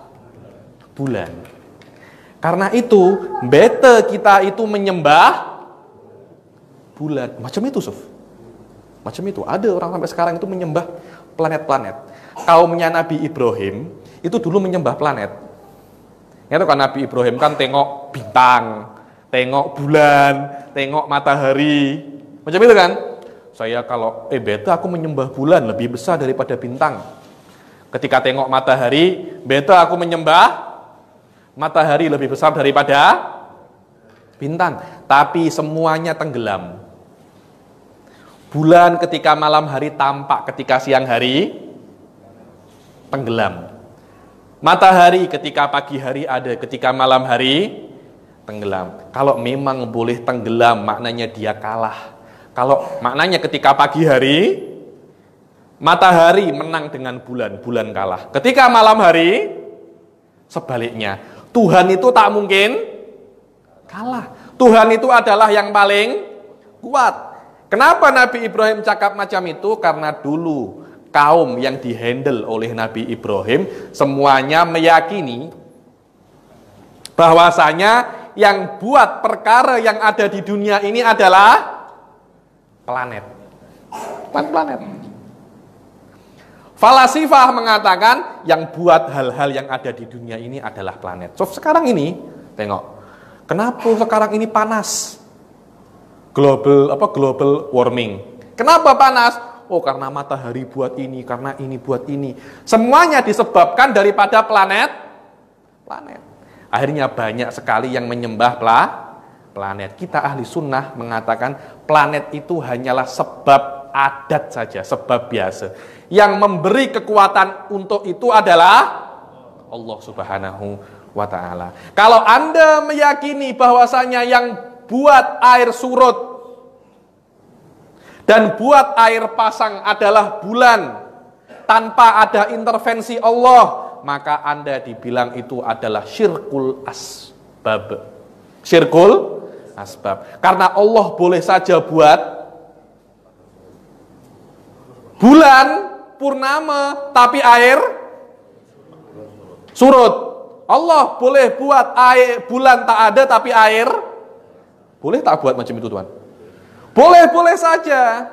bulan. Karena itu, beta kita itu menyembah bulan. Macam itu, Suf. Macam itu. Ada orang sampai sekarang itu menyembah planet-planet. Kaumnya Nabi Ibrahim itu dulu menyembah planet. Itu kan Nabi Ibrahim kan tengok bintang, tengok bulan, tengok matahari. Macam itu kan? Saya kalau eh beta aku menyembah bulan lebih besar daripada bintang. Ketika tengok matahari, beta aku menyembah matahari lebih besar daripada bintang. Tapi semuanya tenggelam. Bulan ketika malam hari tampak, ketika siang hari tenggelam. Matahari ketika pagi hari ada, ketika malam hari tenggelam. Kalau memang boleh tenggelam, maknanya dia kalah. Kalau maknanya ketika pagi hari, matahari menang dengan bulan, bulan kalah. Ketika malam hari, sebaliknya. Tuhan itu tak mungkin kalah. Tuhan itu adalah yang paling kuat. Kenapa Nabi Ibrahim cakap macam itu? Karena dulu kaum yang dihandle oleh Nabi Ibrahim semuanya meyakini bahwasanya yang buat perkara yang ada di dunia ini adalah planet. Planet. Falasifah mengatakan yang buat hal-hal yang ada di dunia ini adalah planet. So sekarang ini tengok, kenapa sekarang ini panas? Global apa global warming. Kenapa panas? Oh karena matahari buat ini, karena ini buat ini. Semuanya disebabkan daripada planet. Planet. Akhirnya banyak sekali yang menyembah pla, planet. Kita ahli sunnah mengatakan planet itu hanyalah sebab adat saja, sebab biasa. Yang memberi kekuatan untuk itu adalah Allah Subhanahu wa taala. Kalau Anda meyakini bahwasanya yang buat air surut dan buat air pasang adalah bulan. Tanpa ada intervensi Allah, maka Anda dibilang itu adalah syirkul asbab. Syirkul asbab. Karena Allah boleh saja buat bulan purnama tapi air surut. Allah boleh buat air bulan tak ada tapi air boleh tak buat macam itu Tuhan? Boleh-boleh saja.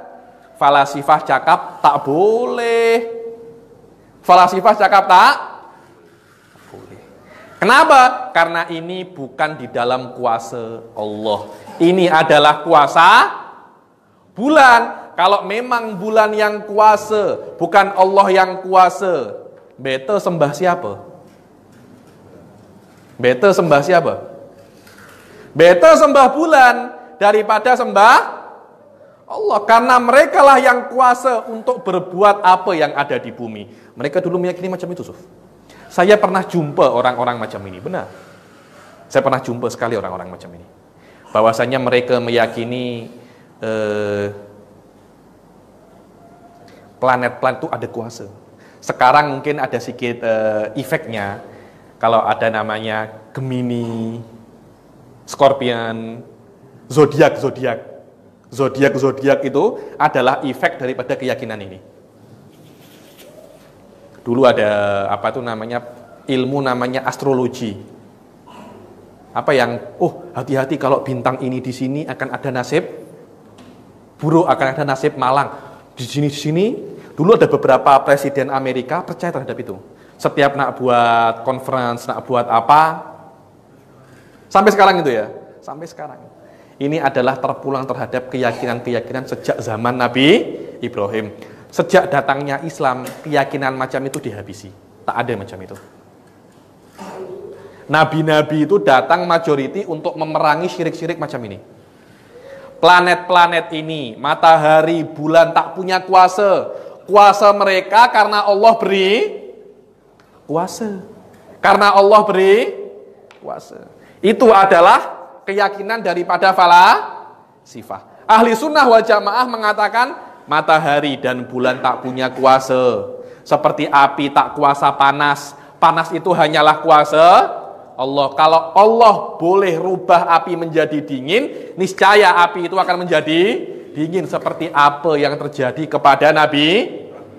Falasifah cakap tak boleh. Falasifah cakap tak boleh. Kenapa? Karena ini bukan di dalam kuasa Allah. Ini adalah kuasa bulan. Kalau memang bulan yang kuasa, bukan Allah yang kuasa, beta sembah siapa? Beta sembah siapa? Beta sembah bulan daripada sembah Allah karena merekalah yang kuasa untuk berbuat apa yang ada di bumi. Mereka dulu meyakini macam itu, Suf. Saya pernah jumpa orang-orang macam ini, benar. Saya pernah jumpa sekali orang-orang macam ini. Bahwasanya mereka meyakini planet eh, planet-planet itu ada kuasa. Sekarang mungkin ada sedikit eh, efeknya kalau ada namanya Gemini, Scorpion, zodiak-zodiak zodiak-zodiak itu adalah efek daripada keyakinan ini. Dulu ada apa itu namanya ilmu namanya astrologi. Apa yang oh hati-hati kalau bintang ini di sini akan ada nasib buruk, akan ada nasib malang. Di sini di sini dulu ada beberapa presiden Amerika percaya terhadap itu. Setiap nak buat conference, nak buat apa, sampai sekarang itu ya, sampai sekarang ini adalah terpulang terhadap keyakinan-keyakinan sejak zaman Nabi Ibrahim. Sejak datangnya Islam, keyakinan macam itu dihabisi. Tak ada macam itu. Nabi-nabi itu datang majoriti untuk memerangi syirik-syirik macam ini. Planet-planet ini, matahari, bulan tak punya kuasa. Kuasa mereka karena Allah beri kuasa. Karena Allah beri kuasa. Itu adalah keyakinan daripada falasifah. Ahli sunnah wal jamaah mengatakan matahari dan bulan tak punya kuasa. Seperti api tak kuasa panas. Panas itu hanyalah kuasa Allah. Kalau Allah boleh rubah api menjadi dingin, niscaya api itu akan menjadi dingin seperti apa yang terjadi kepada Nabi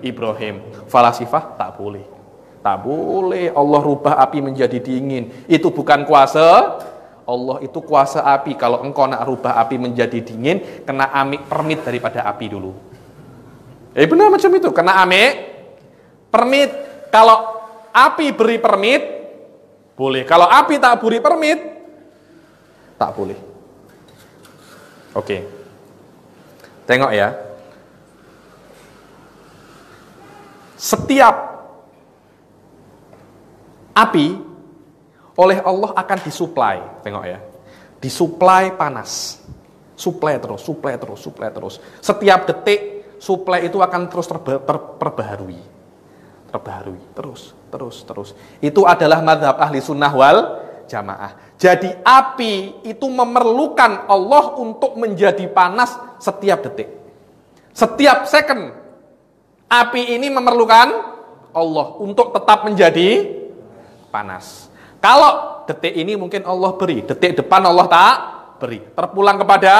Ibrahim. Falasifah tak boleh. Tak boleh Allah rubah api menjadi dingin. Itu bukan kuasa Allah itu kuasa api. Kalau engkau nak rubah api menjadi dingin, kena amik permit daripada api dulu. Eh benar macam itu, kena amik permit. Kalau api beri permit, boleh. Kalau api tak beri permit, tak boleh. Oke. Tengok ya. Setiap api oleh Allah akan disuplai. Tengok ya. Disuplai panas. Suplai terus, suplai terus, suplai terus. Setiap detik suplai itu akan terus terba ter terbaharui. Terbaharui, terus, terus, terus. Itu adalah madhab ahli sunnah wal jamaah. Jadi api itu memerlukan Allah untuk menjadi panas setiap detik. Setiap second. Api ini memerlukan Allah untuk tetap menjadi panas. Kalau detik ini mungkin Allah beri, detik depan Allah tak beri. Terpulang kepada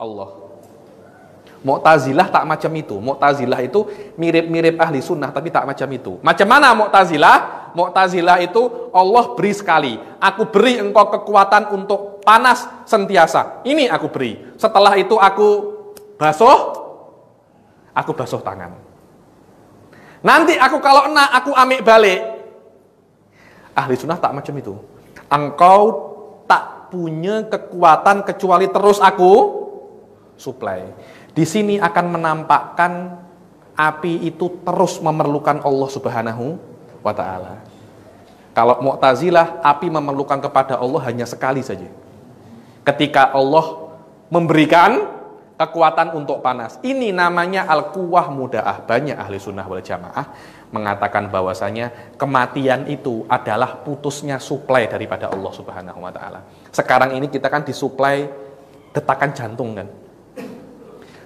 Allah. Mu'tazilah tak macam itu. Mu'tazilah itu mirip-mirip ahli sunnah tapi tak macam itu. Macam mana Mu'tazilah? Mu'tazilah itu Allah beri sekali. Aku beri engkau kekuatan untuk panas sentiasa. Ini aku beri. Setelah itu aku basuh, aku basuh tangan. Nanti aku kalau enak, aku amik balik. Ahli sunnah tak macam itu. Engkau tak punya kekuatan kecuali terus aku suplai. Di sini akan menampakkan api itu terus memerlukan Allah Subhanahu wa taala. Kalau Mu'tazilah, api memerlukan kepada Allah hanya sekali saja. Ketika Allah memberikan kekuatan untuk panas. Ini namanya al-kuwah mudaah. Banyak ahli sunnah wal jamaah mengatakan bahwasanya kematian itu adalah putusnya suplai daripada Allah Subhanahu wa taala. Sekarang ini kita kan disuplai detakan jantung kan.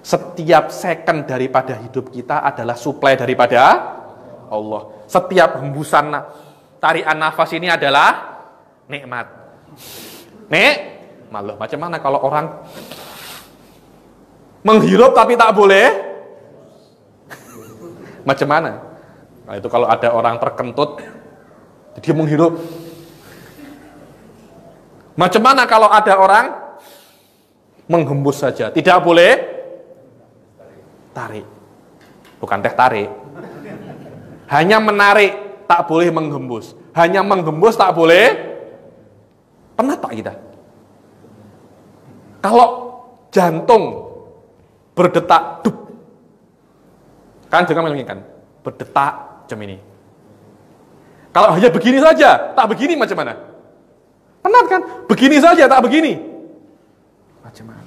Setiap second daripada hidup kita adalah suplai daripada Allah. Setiap hembusan tarian nafas ini adalah nikmat. Nek, malah macam mana kalau orang Menghirup tapi tak boleh. Macam mana? Nah, itu kalau ada orang terkentut, dia menghirup. Macam mana kalau ada orang menghembus saja? Tidak boleh tarik. Bukan teh tarik. Hanya menarik, tak boleh menghembus. Hanya menghembus tak boleh. Pernah tak kita? Kalau jantung berdetak dup. Kan jangan menginginkan, berdetak jam ini. Kalau hanya begini saja, tak begini macam mana? Penat kan? Begini saja, tak begini. Macam mana?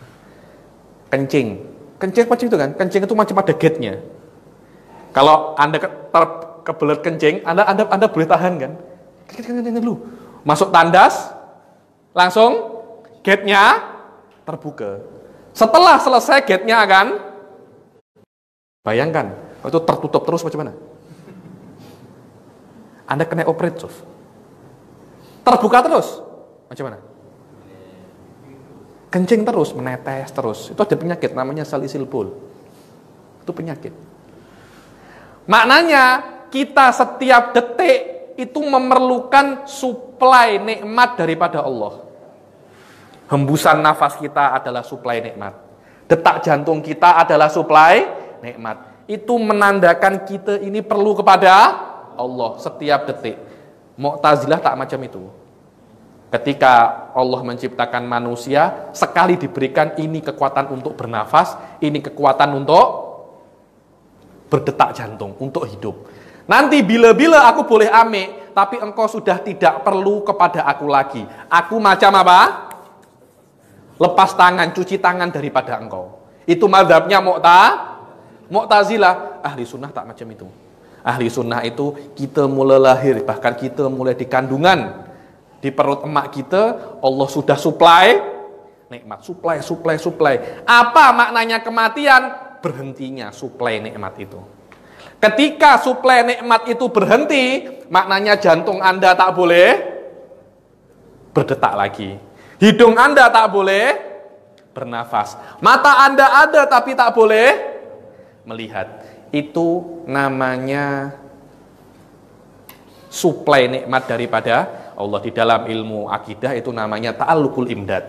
Kencing. Kencing macam itu kan? Kencing itu macam ada gate-nya. Kalau Anda ke, ter, kebelet kencing, Anda, Anda, anda boleh tahan kan? lu Masuk tandas, langsung gate-nya terbuka. Setelah selesai gate-nya akan bayangkan, itu tertutup terus macam mana? Anda kena terus. Terbuka terus. Macam mana? Kencing terus, menetes terus. Itu ada penyakit namanya salisil bowl. Itu penyakit. Maknanya kita setiap detik itu memerlukan suplai nikmat daripada Allah. Hembusan nafas kita adalah suplai nikmat. Detak jantung kita adalah suplai nikmat. Itu menandakan kita ini perlu kepada Allah setiap detik. Mu'tazilah tak macam itu. Ketika Allah menciptakan manusia, sekali diberikan ini kekuatan untuk bernafas, ini kekuatan untuk berdetak jantung, untuk hidup. Nanti bila-bila aku boleh amik, tapi engkau sudah tidak perlu kepada aku lagi. Aku macam apa? Lepas tangan, cuci tangan daripada engkau. Itu madhabnya Mu'ta, Mu'tazilah. Ahli sunnah tak macam itu. Ahli sunnah itu kita mulai lahir, bahkan kita mulai di kandungan. Di perut emak kita, Allah sudah supply nikmat. Supply, supply, supply. Apa maknanya kematian? Berhentinya supply nikmat itu. Ketika suplai nikmat itu berhenti, maknanya jantung Anda tak boleh berdetak lagi. Hidung Anda tak boleh bernafas. Mata Anda ada tapi tak boleh melihat. Itu namanya suplai nikmat daripada Allah di dalam ilmu akidah itu namanya ta'alukul imdad.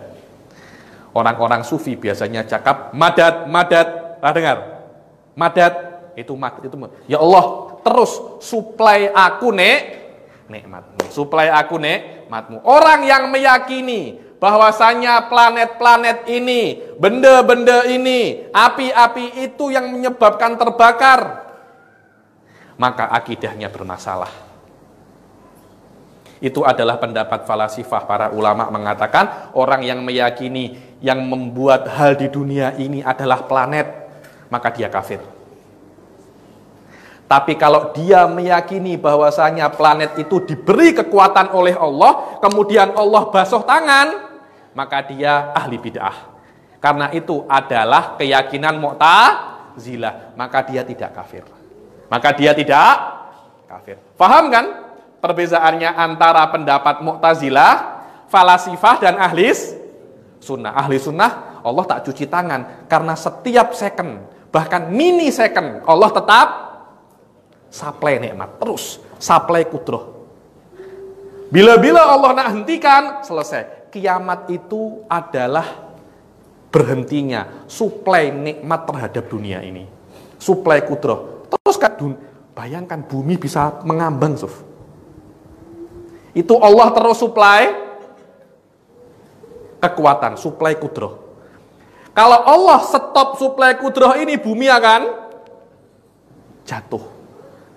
Orang-orang sufi biasanya cakap madat, madat. lah dengar? Madat itu mak itu ya Allah terus suplai aku nek nikmatmu. Suplai aku nek, matmu. Orang yang meyakini bahwasanya planet-planet ini, benda-benda ini, api-api itu yang menyebabkan terbakar, maka akidahnya bermasalah. Itu adalah pendapat falasifah para ulama mengatakan orang yang meyakini yang membuat hal di dunia ini adalah planet, maka dia kafir. Tapi kalau dia meyakini bahwasanya planet itu diberi kekuatan oleh Allah, kemudian Allah basuh tangan, maka dia ahli bid'ah. Karena itu adalah keyakinan mu'tazilah, maka dia tidak kafir. Maka dia tidak kafir. Faham kan perbezaannya antara pendapat mu'tazilah, falasifah dan ahli sunnah. Ahli sunnah Allah tak cuci tangan karena setiap second bahkan mini second Allah tetap supply nikmat terus supply kudroh Bila-bila Allah nak hentikan, selesai kiamat itu adalah berhentinya suplai nikmat terhadap dunia ini. Suplai kudroh. Terus kadun, bayangkan bumi bisa mengambang, suf Itu Allah terus suplai kekuatan, suplai kudroh. Kalau Allah stop suplai kudroh ini, bumi akan jatuh.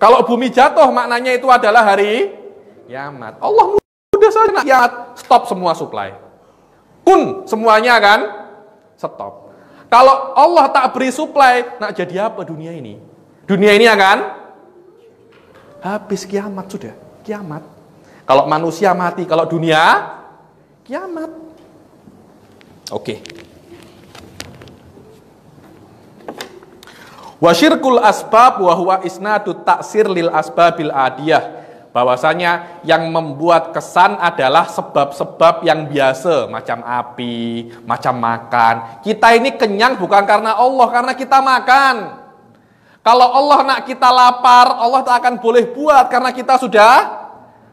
Kalau bumi jatuh, maknanya itu adalah hari kiamat. Allah Udah saja ya stop semua supply. Kun semuanya kan stop. Kalau Allah tak beri supply, nak jadi apa dunia ini? Dunia ini akan habis kiamat sudah, kiamat. Kalau manusia mati, kalau dunia kiamat. Oke. Okay. Wasyirkul asbab wa huwa isnadu taksir lil asbabil adiyah bahwasanya yang membuat kesan adalah sebab-sebab yang biasa, macam api, macam makan. Kita ini kenyang bukan karena Allah, karena kita makan. Kalau Allah nak kita lapar, Allah tak akan boleh buat karena kita sudah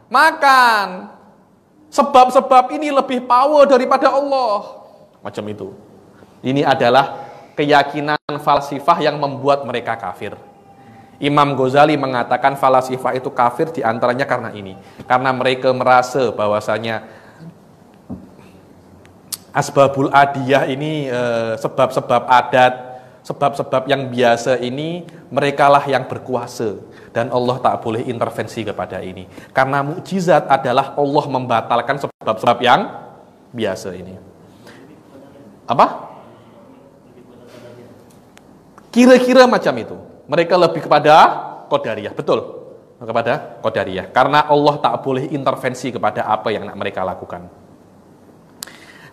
makan. Sebab-sebab ini lebih power daripada Allah. Macam itu. Ini adalah keyakinan falsifah yang membuat mereka kafir. Imam Ghazali mengatakan falasifah itu kafir diantaranya karena ini. Karena mereka merasa bahwasanya asbabul adiyah ini eh, sebab-sebab adat, sebab-sebab yang biasa ini merekalah yang berkuasa dan Allah tak boleh intervensi kepada ini. Karena mukjizat adalah Allah membatalkan sebab-sebab yang biasa ini. Apa? Kira-kira macam itu. Mereka lebih kepada Qadariyah, betul? kepada Qadariyah. Karena Allah tak boleh intervensi kepada apa yang mereka lakukan.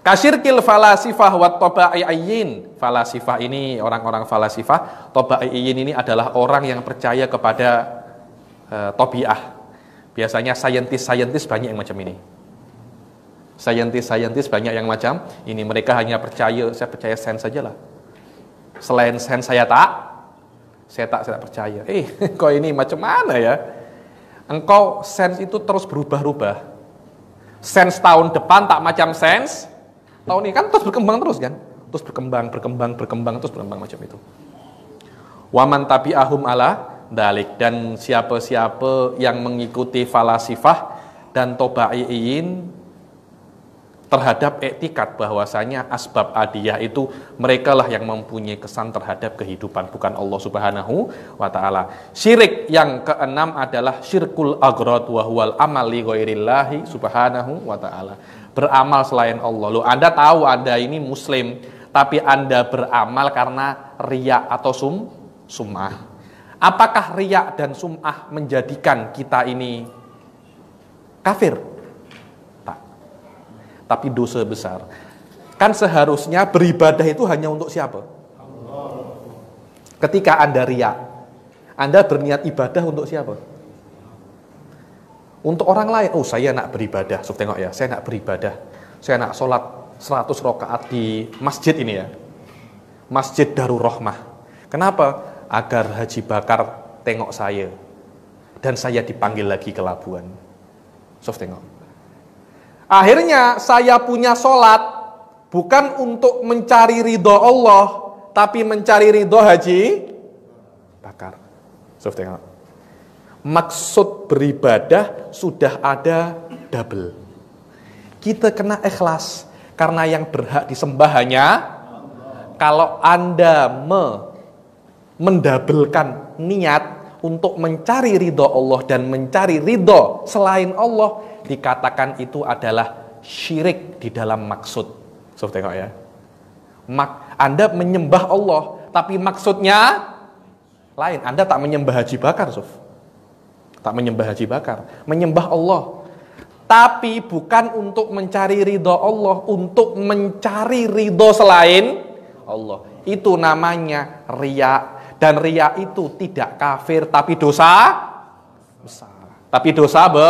kasirkil falasifah wa toba'i'ayyin. Falasifah ini, orang-orang falasifah, toba'i'ayyin ini adalah orang yang percaya kepada uh, tobiah. Biasanya saintis-saintis banyak yang macam ini. Saintis-saintis banyak yang macam ini. Mereka hanya percaya, saya percaya sains saja lah. Selain sains saya tak saya tak saya tak percaya. Eh, kau ini macam mana ya? Engkau sense itu terus berubah-ubah. Sense tahun depan tak macam sense tahun ini kan terus berkembang terus kan? Terus berkembang, berkembang, berkembang, terus berkembang macam itu. Waman tapi ahum ala dalik dan siapa-siapa yang mengikuti falasifah dan tobaiin terhadap etikat bahwasanya asbab adiyah itu merekalah yang mempunyai kesan terhadap kehidupan bukan Allah Subhanahu wa taala. Syirik yang keenam adalah syirkul aghrad wa huwal amal li ghairillahi subhanahu wa taala. Beramal selain Allah. Loh, Anda tahu Anda ini muslim, tapi Anda beramal karena riya atau sum sumah. Apakah riya dan sumah menjadikan kita ini kafir? tapi dosa besar. Kan seharusnya beribadah itu hanya untuk siapa? Ketika Anda riak, Anda berniat ibadah untuk siapa? Untuk orang lain, oh saya nak beribadah, so, tengok ya, saya nak beribadah, saya nak sholat 100 rokaat di masjid ini ya, Masjid Darul Rohmah. Kenapa? Agar Haji Bakar tengok saya, dan saya dipanggil lagi ke Labuan. Sof tengok. Akhirnya saya punya sholat bukan untuk mencari ridho Allah, tapi mencari ridho haji bakar. Maksud beribadah sudah ada double. Kita kena ikhlas karena yang berhak disembah hanya kalau Anda me mendabelkan niat untuk mencari ridho Allah dan mencari ridho selain Allah, dikatakan itu adalah syirik di dalam maksud. So, tengok ya. Mak, Anda menyembah Allah, tapi maksudnya lain. Anda tak menyembah Haji Bakar, Suf. Tak menyembah Haji Bakar. Menyembah Allah. Tapi bukan untuk mencari ridho Allah, untuk mencari ridho selain Allah. Itu namanya ria. Dan ria itu tidak kafir, tapi dosa besar. Tapi dosa be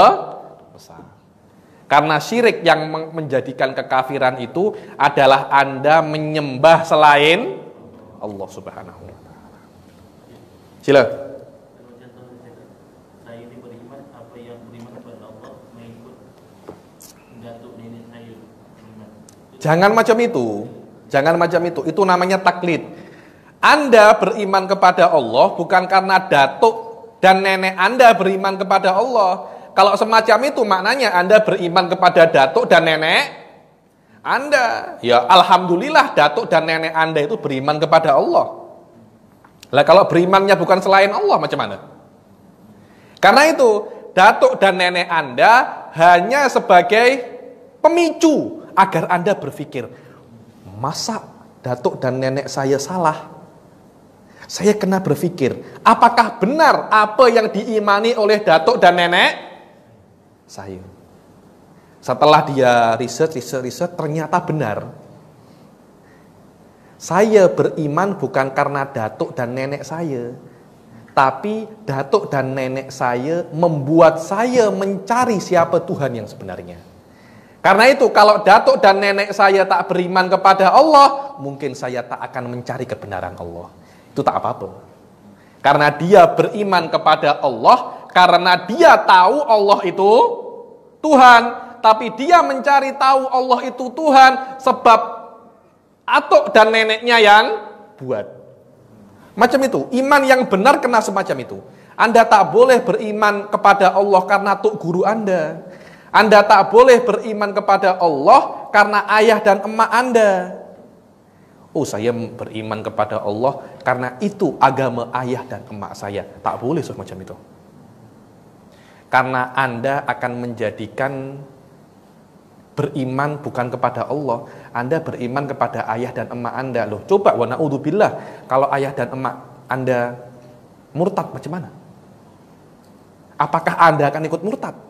karena syirik yang menjadikan kekafiran itu adalah Anda menyembah selain Allah Subhanahu wa taala. Sila. Jangan macam itu. Jangan macam itu. Itu namanya taklid. Anda beriman kepada Allah bukan karena datuk dan nenek Anda beriman kepada Allah, kalau semacam itu maknanya Anda beriman kepada datuk dan nenek Anda. Ya alhamdulillah datuk dan nenek Anda itu beriman kepada Allah. Lah kalau berimannya bukan selain Allah macam mana? Karena itu datuk dan nenek Anda hanya sebagai pemicu agar Anda berpikir, masa datuk dan nenek saya salah? Saya kena berpikir, apakah benar apa yang diimani oleh datuk dan nenek saya Setelah dia riset, riset, riset, ternyata benar. Saya beriman bukan karena datuk dan nenek saya, tapi datuk dan nenek saya membuat saya mencari siapa Tuhan yang sebenarnya. Karena itu kalau datuk dan nenek saya tak beriman kepada Allah, mungkin saya tak akan mencari kebenaran Allah. Itu tak apa-apa. Karena dia beriman kepada Allah, karena dia tahu Allah itu Tuhan, tapi dia mencari tahu Allah itu Tuhan sebab atuk dan neneknya yang buat. Macam itu, iman yang benar kena semacam itu. Anda tak boleh beriman kepada Allah karena tuk guru Anda. Anda tak boleh beriman kepada Allah karena ayah dan emak Anda. Oh saya beriman kepada Allah karena itu agama ayah dan emak saya. Tak boleh semacam itu karena Anda akan menjadikan beriman bukan kepada Allah, Anda beriman kepada ayah dan emak Anda. Loh, coba wa naudzubillah kalau ayah dan emak Anda murtad bagaimana? Apakah Anda akan ikut murtad?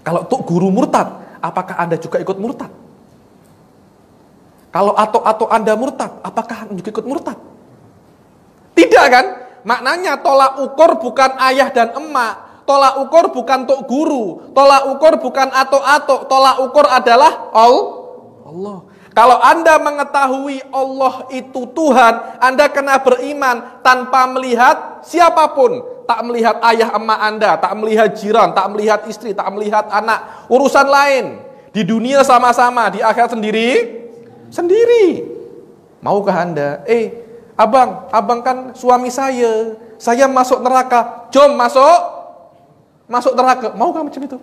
Kalau tuh guru murtad, apakah Anda juga ikut murtad? Kalau atau atau Anda murtad, apakah Anda juga ikut murtad? Tidak kan? Maknanya tolak ukur bukan ayah dan emak. Tolak ukur bukan tok guru. Tolak ukur bukan atok-atok. Tolak ukur adalah all. Allah. Kalau Anda mengetahui Allah itu Tuhan, Anda kena beriman tanpa melihat siapapun. Tak melihat ayah emak Anda, tak melihat jiran, tak melihat istri, tak melihat anak. Urusan lain. Di dunia sama-sama, di akhirat sendiri. Sendiri. Maukah Anda? Eh, Abang, abang kan suami saya. Saya masuk neraka. Jom masuk. Masuk neraka. Mau kamu macam itu?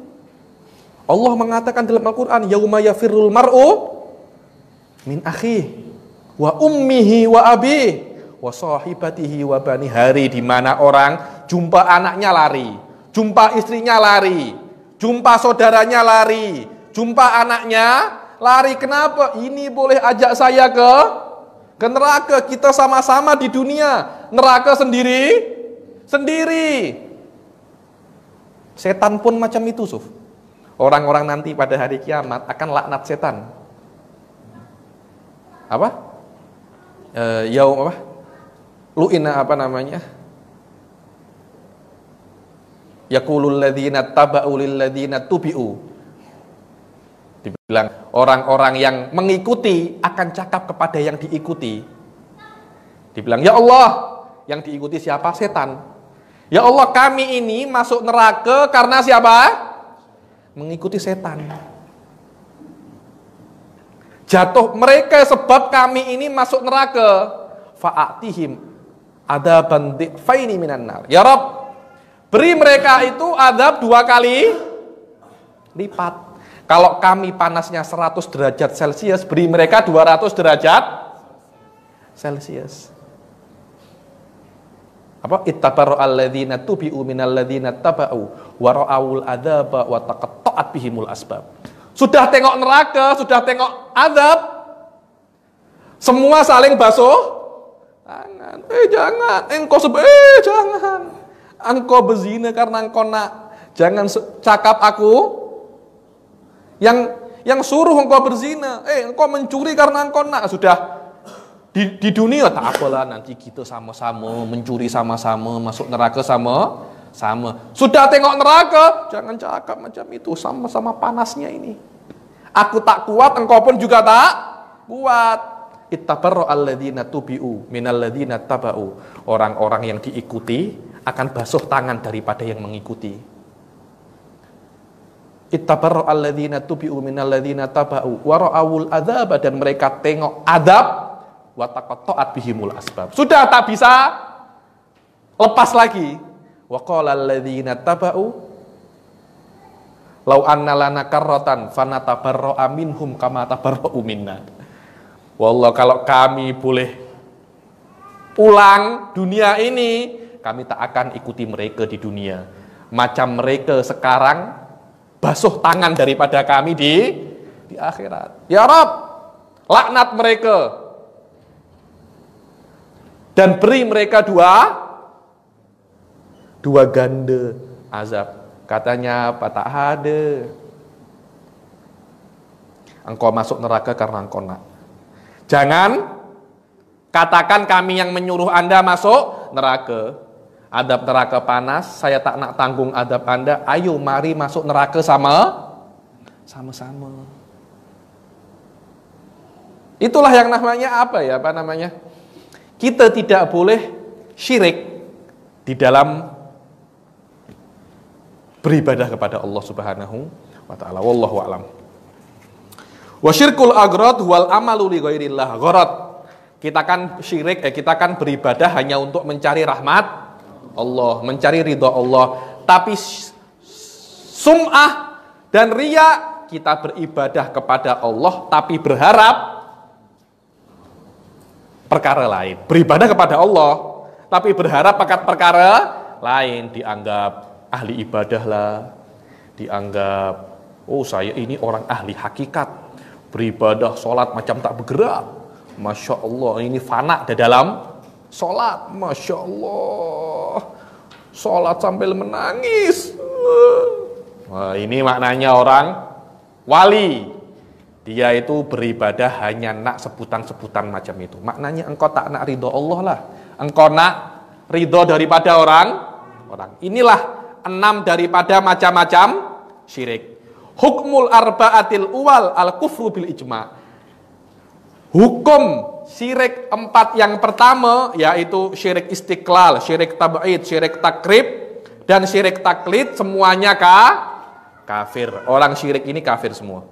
Allah mengatakan dalam Al-Quran, Yawma yafirul mar'u min akhi wa ummihi wa abi wa sahibatihi wa bani hari di mana orang jumpa anaknya lari, jumpa istrinya lari, jumpa saudaranya lari, jumpa anaknya lari. Kenapa? Ini boleh ajak saya ke ke neraka. Kita sama-sama di dunia, neraka sendiri sendiri. Setan pun macam itu, Suf. Orang-orang nanti pada hari kiamat akan laknat setan. Apa? E, eh, yaum apa? Lu'ina apa namanya? Yakulul ladina taba'u lil ladzina tubi'u Dibilang orang-orang yang mengikuti akan cakap kepada yang diikuti. Dibilang, "Ya Allah, yang diikuti siapa? Setan." Ya Allah, kami ini masuk neraka karena siapa? Mengikuti setan. Jatuh mereka sebab kami ini masuk neraka. Fa'atihim ada bandik faini minan nar. Ya Rob, beri mereka itu adab dua kali lipat. Kalau kami panasnya 100 derajat Celcius, beri mereka 200 derajat Celcius. Apa? Ittabaru alladzina tubi'u minal ladzina taba'u wa ra'awul adzaba wa taqatta'at bihimul asbab. Sudah tengok neraka, sudah tengok azab. Semua saling basuh tangan. Eh jangan, engkau sebe, eh jangan. Engkau berzina karena engkau nak. Jangan cakap aku yang yang suruh engkau berzina, eh engkau mencuri karena engkau nak sudah di, di dunia tak apalah nanti kita sama-sama mencuri sama-sama masuk neraka sama sama sudah tengok neraka jangan cakap macam itu sama-sama panasnya ini aku tak kuat engkau pun juga tak kuat ittabarra alladzina tubiu minalladzina tabau orang-orang yang diikuti akan basuh tangan daripada yang mengikuti ittabarra alladzina tubi'u minal ladzina taba'u wa ra'awul adzaba dan mereka tengok adab wa taqatta'at bihimul asbab. Sudah tak bisa lepas lagi. Wa qala alladzina taba'u law anna lana karratan fanatabarra'a minhum kama tabarra'u minna. Wallah kalau kami boleh pulang dunia ini, kami tak akan ikuti mereka di dunia. Macam mereka sekarang basuh tangan daripada kami di di akhirat. Ya Rob, laknat mereka dan beri mereka dua dua ganda azab. Katanya apa tak ada. Engkau masuk neraka karena engkau nak. Jangan katakan kami yang menyuruh Anda masuk neraka adab neraka panas, saya tak nak tanggung adab Anda. Ayo mari masuk neraka sama sama-sama. Itulah yang namanya apa ya, apa namanya? Kita tidak boleh syirik di dalam beribadah kepada Allah Subhanahu wa taala. Wallahu alam. Wa syirkul agrad wal amalu li Kita kan syirik eh kita kan beribadah hanya untuk mencari rahmat Allah, mencari ridho Allah, tapi sum'ah dan ria kita beribadah kepada Allah tapi berharap perkara lain. Beribadah kepada Allah tapi berharap perkara lain dianggap ahli ibadah lah, dianggap oh saya ini orang ahli hakikat. Beribadah, sholat macam tak bergerak. Masya Allah ini fana ada dalam Sholat, Masya Allah. Sholat sambil menangis. Wah, ini maknanya orang wali. Dia itu beribadah hanya nak sebutan-sebutan macam itu. Maknanya engkau tak nak ridho Allah lah. Engkau nak ridho daripada orang. orang. Inilah enam daripada macam-macam syirik. Hukmul arbaatil uwal al kufru bil ijma' hukum syirik empat yang pertama yaitu syirik istiqlal, syirik tabait, syirik takrib dan syirik taklid semuanya ka kafir. Orang syirik ini kafir semua.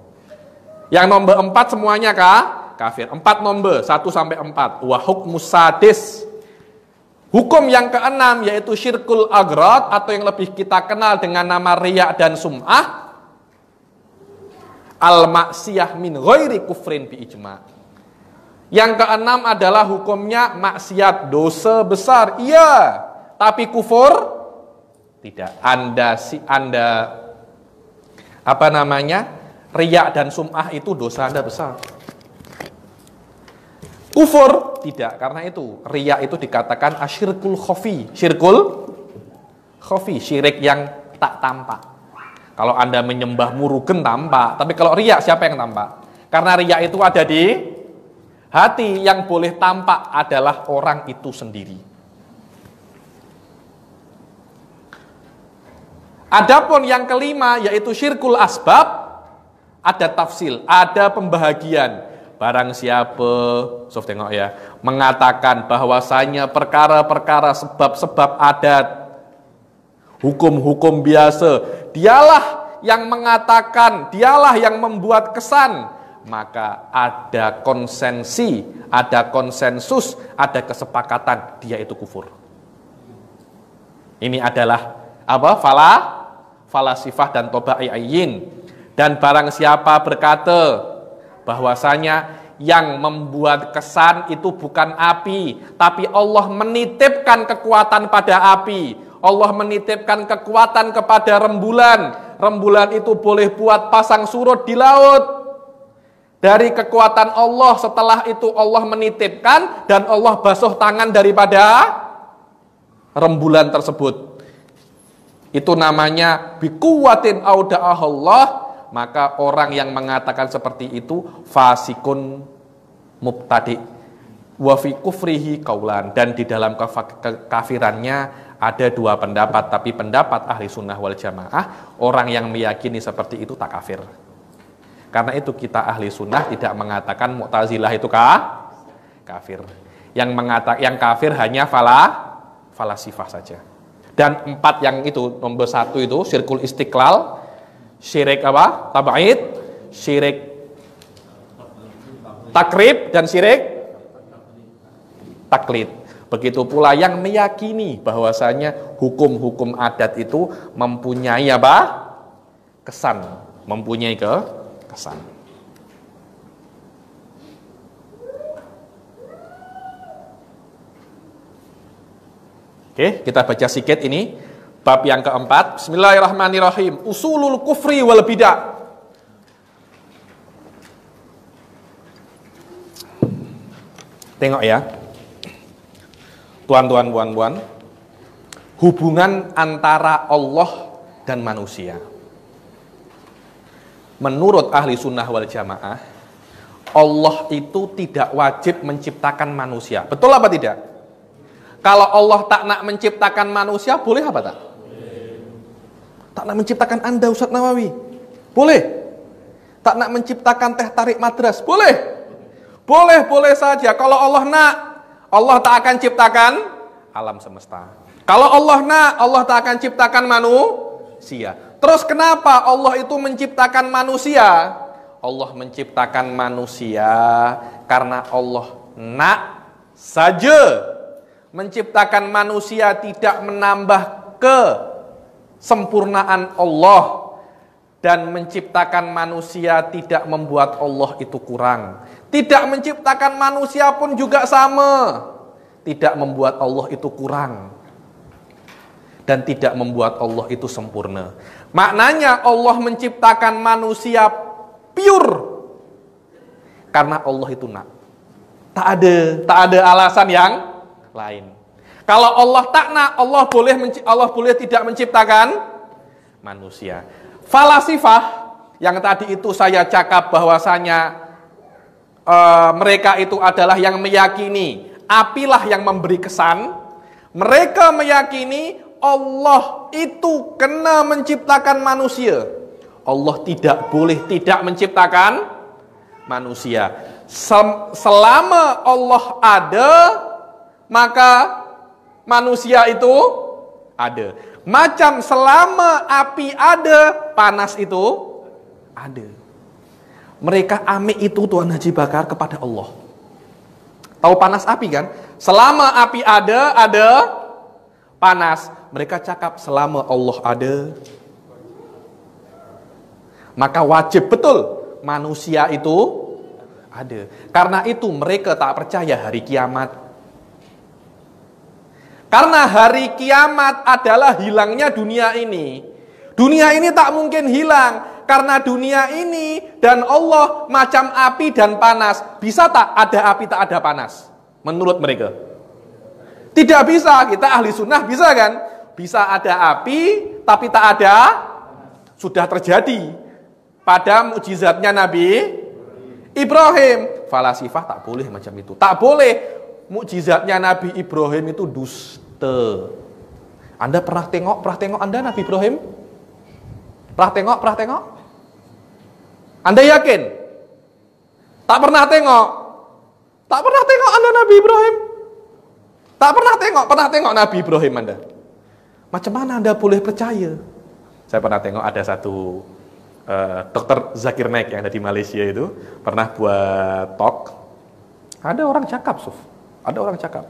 Yang nomor empat semuanya ka kafir. Empat nomor satu sampai empat. Wahuk musadis. Hukum yang keenam yaitu syirkul agrod atau yang lebih kita kenal dengan nama ria dan sum'ah. Al-maksiyah min ghairi kufrin bi ijma'. Yang keenam adalah hukumnya maksiat dosa besar. Iya, tapi kufur tidak. Anda si Anda apa namanya? Riak dan sum'ah itu dosa Anda besar. Kufur tidak karena itu riak itu dikatakan asyirkul khafi. Syirkul khafi, syirik yang tak tampak. Kalau Anda menyembah murugen tampak, tapi kalau riak siapa yang tampak? Karena riak itu ada di Hati yang boleh tampak adalah orang itu sendiri. Adapun yang kelima yaitu syirkul asbab ada tafsil, ada pembahagian. Barang siapa, sof tengok ya, mengatakan bahwasanya perkara-perkara sebab-sebab adat, hukum-hukum biasa, dialah yang mengatakan, dialah yang membuat kesan maka ada konsensi, ada konsensus, ada kesepakatan dia itu kufur. Ini adalah apa? Fala falasifah dan tobai'ayin. Dan barang siapa berkata bahwasanya yang membuat kesan itu bukan api, tapi Allah menitipkan kekuatan pada api. Allah menitipkan kekuatan kepada rembulan. Rembulan itu boleh buat pasang surut di laut dari kekuatan Allah setelah itu Allah menitipkan dan Allah basuh tangan daripada rembulan tersebut. Itu namanya bikuwatin auda'ah Allah, maka orang yang mengatakan seperti itu fasikun mubtadi wa fi kufrihi kaulan dan di dalam kafirannya ada dua pendapat tapi pendapat ahli sunnah wal jamaah orang yang meyakini seperti itu tak kafir. Karena itu kita ahli sunnah tidak mengatakan Mu'tazilah itu ka? kafir. Yang mengatakan yang kafir hanya fala falasifah saja. Dan empat yang itu nomor satu itu sirkul istiqlal, syirik apa? Tabaid, syirik takrib dan syirik taklid. Begitu pula yang meyakini bahwasanya hukum-hukum adat itu mempunyai apa? kesan, mempunyai ke kesan. Oke, kita baca sikit ini. Bab yang keempat, Bismillahirrahmanirrahim. Usulul kufri wal bid'ah. Tengok ya. Tuan-tuan, puan-puan. Hubungan antara Allah dan manusia menurut ahli sunnah wal jamaah, Allah itu tidak wajib menciptakan manusia. Betul apa tidak? Kalau Allah tak nak menciptakan manusia, boleh apa tak? Tak nak menciptakan Anda Ustaz Nawawi. Boleh. Tak nak menciptakan teh tarik madras, boleh. Boleh, boleh saja. Kalau Allah nak, Allah tak akan ciptakan alam semesta. Kalau Allah nak, Allah tak akan ciptakan manusia. Terus kenapa Allah itu menciptakan manusia? Allah menciptakan manusia karena Allah nak saja menciptakan manusia tidak menambah ke sempurnaan Allah dan menciptakan manusia tidak membuat Allah itu kurang. Tidak menciptakan manusia pun juga sama. Tidak membuat Allah itu kurang dan tidak membuat Allah itu sempurna. Maknanya Allah menciptakan manusia pure. Karena Allah itu nak. Tak ada, tak ada alasan yang lain. Kalau Allah tak nak, Allah boleh Allah boleh tidak menciptakan manusia. Falasifah yang tadi itu saya cakap bahwasanya e, mereka itu adalah yang meyakini apilah yang memberi kesan. Mereka meyakini Allah itu kena menciptakan manusia. Allah tidak boleh tidak menciptakan manusia. Selama Allah ada, maka manusia itu ada. Macam selama api ada, panas itu ada. Mereka amik itu Tuhan Haji Bakar kepada Allah. Tahu panas api kan? Selama api ada, ada panas mereka cakap selama Allah ada, maka wajib betul manusia itu ada. Karena itu mereka tak percaya hari kiamat. Karena hari kiamat adalah hilangnya dunia ini. Dunia ini tak mungkin hilang karena dunia ini dan Allah macam api dan panas. Bisa tak ada api tak ada panas? Menurut mereka. Tidak bisa, kita ahli sunnah bisa kan? Bisa ada api, tapi tak ada. Sudah terjadi pada mujizatnya Nabi Ibrahim. Falasifah tak boleh macam itu. Tak boleh. Mujizatnya Nabi Ibrahim itu dusta. Anda pernah tengok, pernah tengok Anda Nabi Ibrahim? Pernah tengok, pernah tengok? Anda yakin? Tak pernah tengok. Tak pernah tengok Anda Nabi Ibrahim? Tak pernah tengok, pernah tengok Nabi Ibrahim Anda? Macam mana Anda boleh percaya? Saya pernah tengok ada satu uh, dokter Zakir Naik yang ada di Malaysia itu pernah buat talk. Ada orang cakap, Suf. Ada orang cakap.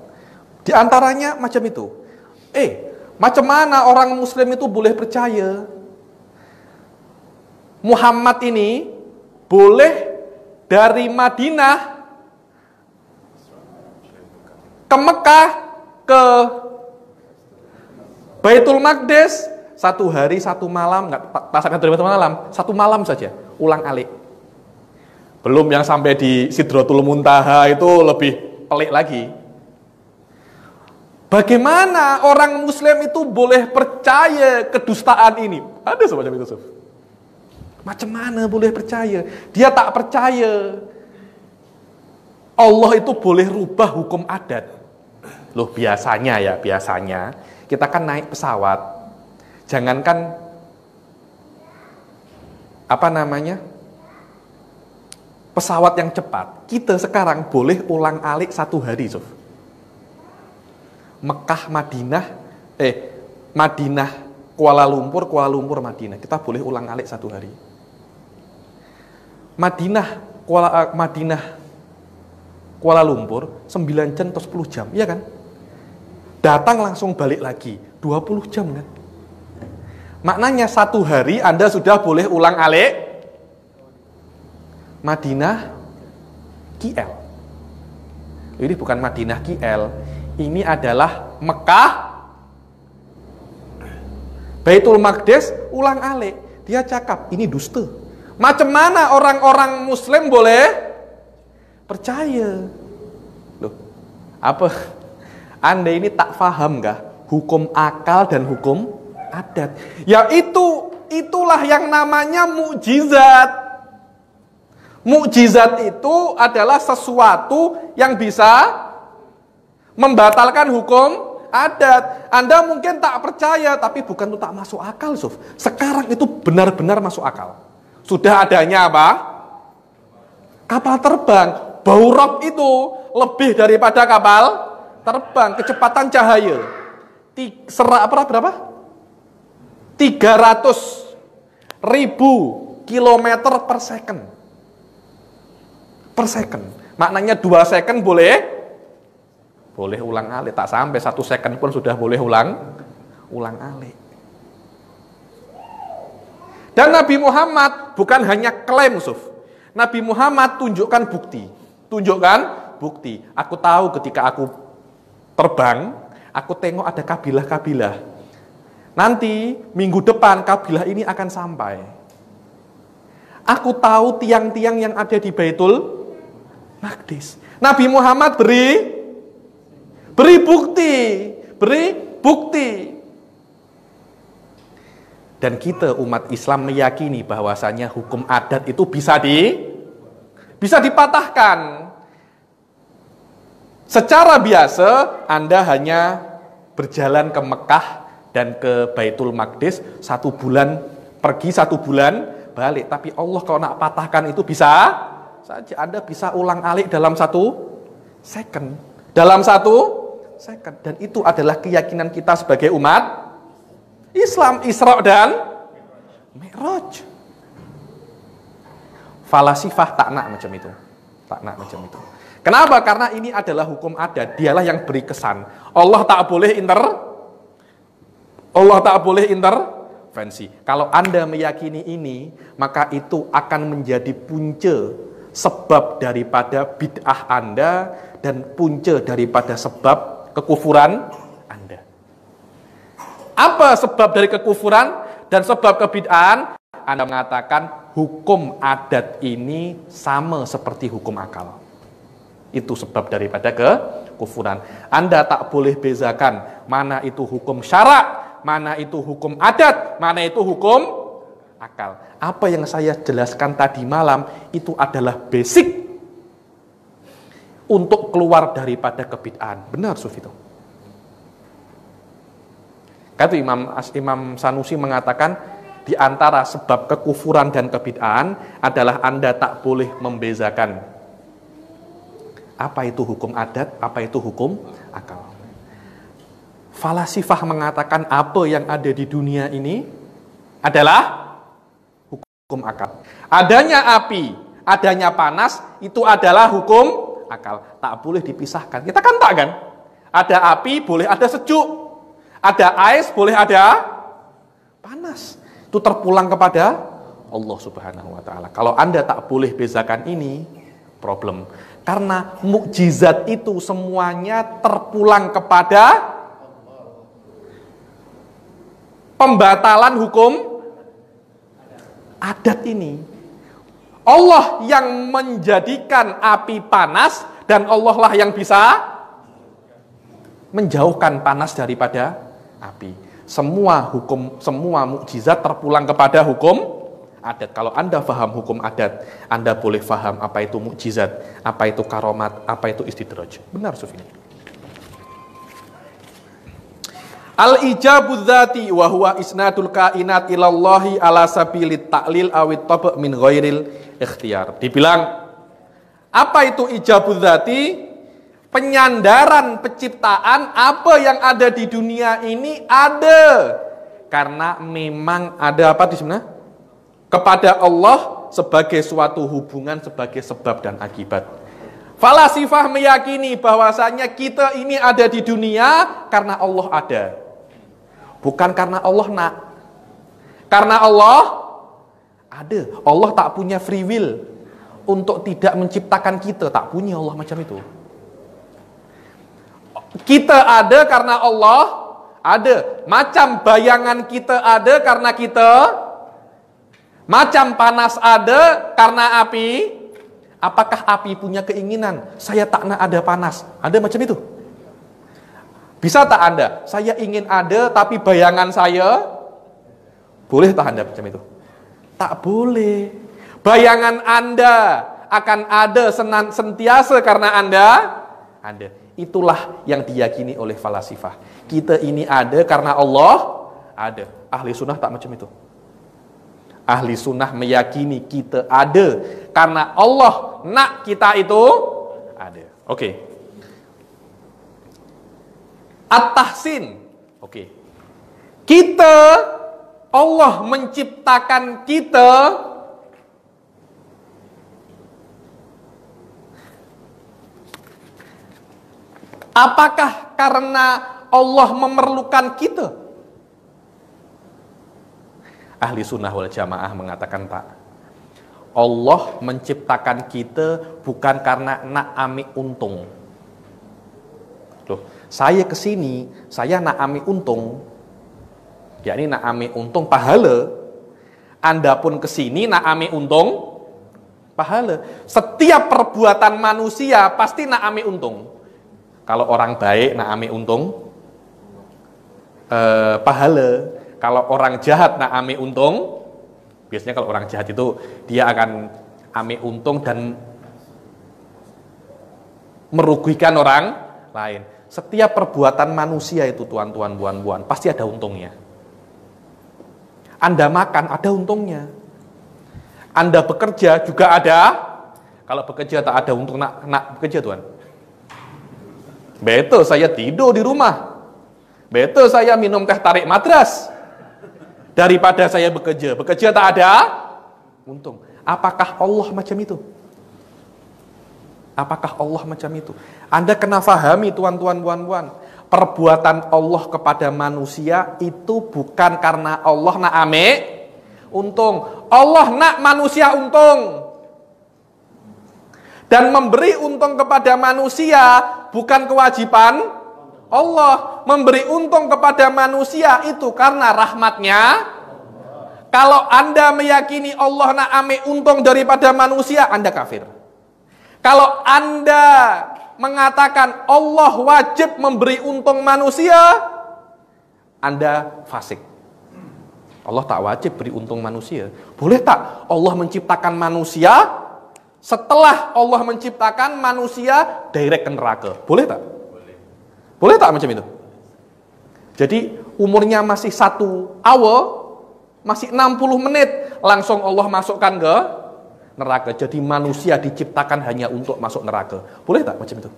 Di antaranya macam itu. Eh, macam mana orang muslim itu boleh percaya Muhammad ini boleh dari Madinah ke Mekah ke Baitul Maqdis satu hari satu malam nggak pasangan satu hari satu malam satu malam saja ulang alik belum yang sampai di Sidrotul Muntaha itu lebih pelik lagi Bagaimana orang Muslim itu boleh percaya kedustaan ini? Ada semacam itu, suf Macam mana boleh percaya? Dia tak percaya. Allah itu boleh rubah hukum adat. Loh, biasanya ya, biasanya kita kan naik pesawat. Jangankan apa namanya? Pesawat yang cepat, kita sekarang boleh ulang-alik satu hari, Sof. Mekah, Madinah, eh, Madinah, Kuala Lumpur, Kuala Lumpur, Madinah. Kita boleh ulang-alik satu hari. Madinah, Kuala, eh, Madinah, Kuala Lumpur, 9 jam atau 10 jam, iya kan? datang langsung balik lagi 20 jam kan maknanya satu hari Anda sudah boleh ulang alik Madinah KL ini bukan Madinah KL ini adalah Mekah Baitul Maqdis ulang alik dia cakap ini dusta macam mana orang-orang muslim boleh percaya loh apa anda ini tak faham kah hukum akal dan hukum adat? ya itu itulah yang namanya mukjizat. Mukjizat itu adalah sesuatu yang bisa membatalkan hukum adat. Anda mungkin tak percaya, tapi bukan itu tak masuk akal, Suf. Sekarang itu benar-benar masuk akal. Sudah adanya apa? Kapal terbang. Bau rob itu lebih daripada kapal terbang kecepatan cahaya. Serak apa berapa? 300 ribu kilometer per second. Per second. Maknanya dua second boleh boleh ulang alik tak sampai satu second pun sudah boleh ulang ulang alik dan Nabi Muhammad bukan hanya klaim Suf Nabi Muhammad tunjukkan bukti tunjukkan bukti aku tahu ketika aku terbang, aku tengok ada kabilah-kabilah. Nanti minggu depan kabilah ini akan sampai. Aku tahu tiang-tiang yang ada di Baitul Maqdis. Nabi Muhammad beri beri bukti, beri bukti. Dan kita umat Islam meyakini bahwasanya hukum adat itu bisa di bisa dipatahkan. Secara biasa Anda hanya berjalan ke Mekah dan ke Baitul Maqdis satu bulan pergi satu bulan balik. Tapi Allah kalau nak patahkan itu bisa saja Anda bisa ulang alik dalam satu second. Dalam satu second. Dan itu adalah keyakinan kita sebagai umat Islam, Isra dan Mi'raj. Falasifah tak nak macam itu. Tak nak macam itu. Kenapa? Karena ini adalah hukum adat. Dialah yang beri kesan. Allah tak boleh inter Allah tak boleh inter, fancy. Kalau Anda meyakini ini, maka itu akan menjadi punca sebab daripada bid'ah Anda dan punca daripada sebab kekufuran Anda. Apa sebab dari kekufuran dan sebab kebid'ahan? Anda mengatakan hukum adat ini sama seperti hukum akal. Itu sebab daripada kekufuran. Anda tak boleh bezakan mana itu hukum syarak, mana itu hukum adat, mana itu hukum akal. Apa yang saya jelaskan tadi malam itu adalah basic untuk keluar daripada kebitaan. Benar itu. Kata Imam As Imam Sanusi mengatakan di antara sebab kekufuran dan kebitaan adalah Anda tak boleh membezakan apa itu hukum adat, apa itu hukum akal. Falasifah mengatakan apa yang ada di dunia ini adalah hukum akal. Adanya api, adanya panas, itu adalah hukum akal. Tak boleh dipisahkan. Kita kan tak kan? Ada api, boleh ada sejuk. Ada ais, boleh ada panas. Itu terpulang kepada Allah Subhanahu wa taala. Kalau Anda tak boleh bezakan ini, problem. Karena mukjizat itu semuanya terpulang kepada pembatalan hukum adat ini. Allah yang menjadikan api panas dan Allah lah yang bisa menjauhkan panas daripada api. Semua hukum, semua mukjizat terpulang kepada hukum adat. Kalau Anda faham hukum adat, Anda boleh faham apa itu mukjizat, apa itu karomat, apa itu istidraj. Benar, Sufini. Al-ijabu dzati wa huwa isnatul kainat ilallahi ala sabilit ta'lil awit tabe' min ghairil ikhtiar. Dibilang apa itu ijabu dzati? Penyandaran penciptaan apa yang ada di dunia ini ada karena memang ada apa di sana? kepada Allah sebagai suatu hubungan sebagai sebab dan akibat. Falasifah meyakini bahwasanya kita ini ada di dunia karena Allah ada. Bukan karena Allah nak. Karena Allah ada. Allah tak punya free will untuk tidak menciptakan kita. Tak punya Allah macam itu. Kita ada karena Allah ada. Macam bayangan kita ada karena kita Macam panas ada karena api. Apakah api punya keinginan? Saya tak nak ada panas. Ada macam itu? Bisa tak Anda? Saya ingin ada tapi bayangan saya boleh tak Anda macam itu? Tak boleh. Bayangan Anda akan ada senan, sentiasa karena Anda anda. Itulah yang diyakini oleh falasifah. Kita ini ada karena Allah ada. Ahli sunnah tak macam itu. Ahli sunnah meyakini kita ada karena Allah nak kita itu ada. Oke. Okay. At-tahsin. Oke. Kita Allah menciptakan kita Apakah karena Allah memerlukan kita? ahli sunnah wal jamaah mengatakan pak Allah menciptakan kita bukan karena nak ami untung loh saya kesini saya nak ami untung ya ini nak ami untung pahala anda pun kesini nak ami untung pahala setiap perbuatan manusia pasti nak ami untung kalau orang baik nak ami untung eh, pahala kalau orang jahat nak ame untung, biasanya kalau orang jahat itu dia akan ame untung dan merugikan orang lain. Setiap perbuatan manusia itu tuan-tuan buan-buan pasti ada untungnya. Anda makan ada untungnya. Anda bekerja juga ada. Kalau bekerja tak ada untung nak, nak bekerja tuan. Betul saya tidur di rumah. Betul saya minum teh tarik madras daripada saya bekerja. Bekerja tak ada untung. Apakah Allah macam itu? Apakah Allah macam itu? Anda kena fahami tuan-tuan, puan-puan. Perbuatan Allah kepada manusia itu bukan karena Allah nak ame untung. Allah nak manusia untung. Dan memberi untung kepada manusia bukan kewajiban Allah memberi untung kepada manusia itu karena rahmatnya. Kalau Anda meyakini Allah naame untung daripada manusia, Anda kafir. Kalau Anda mengatakan Allah wajib memberi untung manusia, Anda fasik. Allah tak wajib beri untung manusia. Boleh tak Allah menciptakan manusia setelah Allah menciptakan manusia direct ke neraka? Boleh tak? Boleh tak macam itu? Jadi umurnya masih satu awal, masih 60 menit, langsung Allah masukkan ke neraka. Jadi manusia diciptakan hanya untuk masuk neraka. Boleh tak macam itu?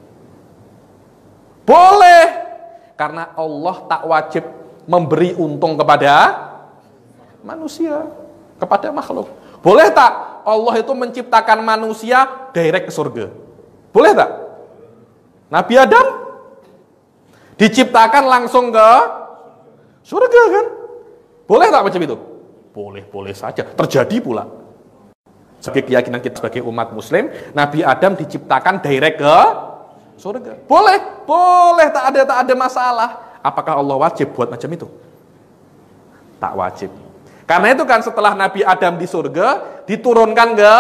Boleh. Karena Allah tak wajib memberi untung kepada manusia, kepada makhluk. Boleh tak Allah itu menciptakan manusia direct ke surga? Boleh tak? Nabi Adam Diciptakan langsung ke surga kan? Boleh tak macam itu? Boleh-boleh saja. Terjadi pula. Sebagai keyakinan kita sebagai umat muslim, Nabi Adam diciptakan direct ke surga. Boleh, boleh tak ada tak ada masalah. Apakah Allah wajib buat macam itu? Tak wajib. Karena itu kan setelah Nabi Adam di surga diturunkan ke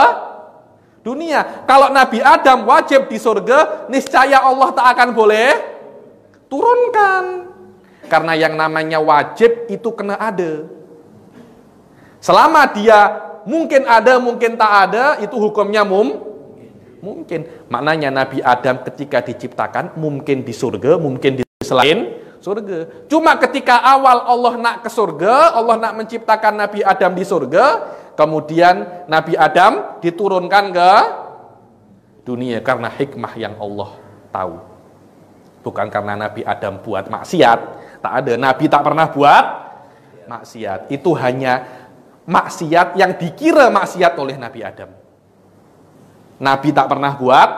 dunia. Kalau Nabi Adam wajib di surga, niscaya Allah tak akan boleh turunkan. Karena yang namanya wajib itu kena ada. Selama dia mungkin ada, mungkin tak ada, itu hukumnya mum. Mungkin. Maknanya Nabi Adam ketika diciptakan, mungkin di surga, mungkin di selain surga. Cuma ketika awal Allah nak ke surga, Allah nak menciptakan Nabi Adam di surga, kemudian Nabi Adam diturunkan ke dunia karena hikmah yang Allah tahu. Bukan karena Nabi Adam buat maksiat, tak ada. Nabi tak pernah buat maksiat. Itu hanya maksiat yang dikira maksiat oleh Nabi Adam. Nabi tak pernah buat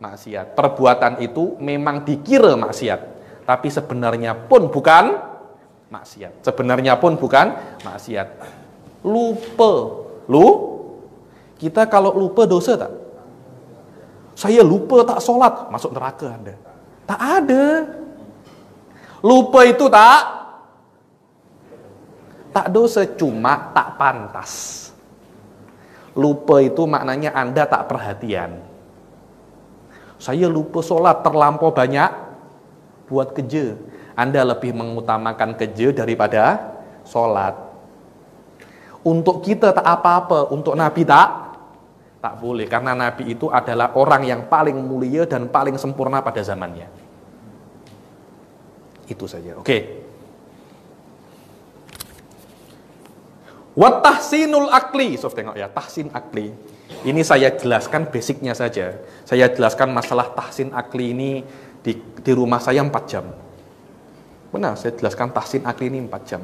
maksiat. Perbuatan itu memang dikira maksiat, tapi sebenarnya pun bukan maksiat. Sebenarnya pun bukan maksiat. Lupa. Lu kita kalau lupa dosa tak? Saya lupa tak sholat, masuk neraka Anda. Tak ada. Lupa itu tak tak dosa cuma tak pantas. Lupa itu maknanya Anda tak perhatian. Saya lupa sholat terlampau banyak buat keje. Anda lebih mengutamakan keje daripada sholat. Untuk kita tak apa-apa, untuk Nabi tak Tak boleh, karena Nabi itu adalah orang yang paling mulia dan paling sempurna pada zamannya. Itu saja. Oke. Okay. Wat tahsinul akli, sof tengok ya, tahsin akli. Ini saya jelaskan basicnya saja. Saya jelaskan masalah tahsin akli ini di, di rumah saya 4 jam. Benar, saya jelaskan tahsin akli ini 4 jam.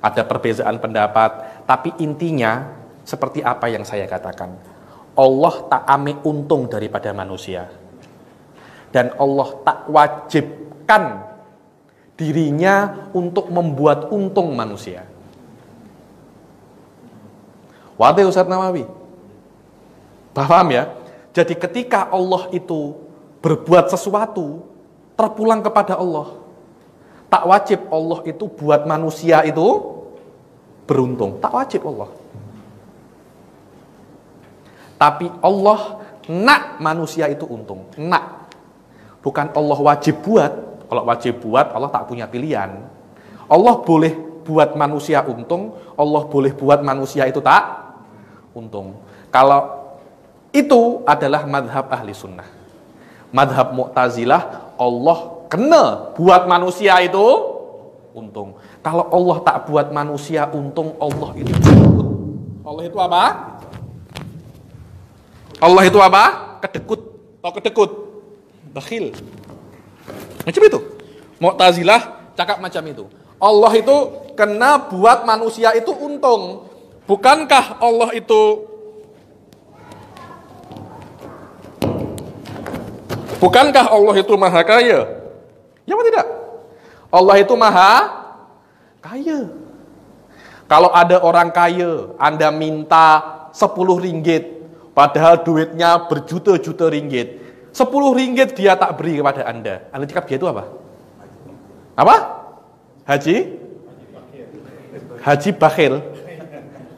Ada perbezaan pendapat, tapi intinya seperti apa yang saya katakan. Allah tak ame untung daripada manusia. Dan Allah tak wajibkan dirinya untuk membuat untung manusia. Wadai Ustaz Nawawi. Paham ya? Jadi ketika Allah itu berbuat sesuatu, terpulang kepada Allah. Tak wajib Allah itu buat manusia itu beruntung. Tak wajib Allah. Tapi Allah nak manusia itu untung. Nak. Bukan Allah wajib buat. Kalau wajib buat, Allah tak punya pilihan. Allah boleh buat manusia untung, Allah boleh buat manusia itu tak untung. Kalau itu adalah madhab ahli sunnah. Madhab mu'tazilah, Allah kena buat manusia itu untung. Kalau Allah tak buat manusia untung, Allah itu Allah itu apa? Allah itu apa? Kedekut. Tau kedekut? Bakhil. Macam itu. Mu'tazilah cakap macam itu. Allah itu kena buat manusia itu untung. Bukankah Allah itu Bukankah Allah itu maha kaya? Ya atau tidak? Allah itu maha kaya. Kalau ada orang kaya, Anda minta 10 ringgit, Padahal duitnya berjuta-juta ringgit. 10 ringgit dia tak beri kepada Anda. Anda cakap dia itu apa? Apa? Haji? Haji bakhil.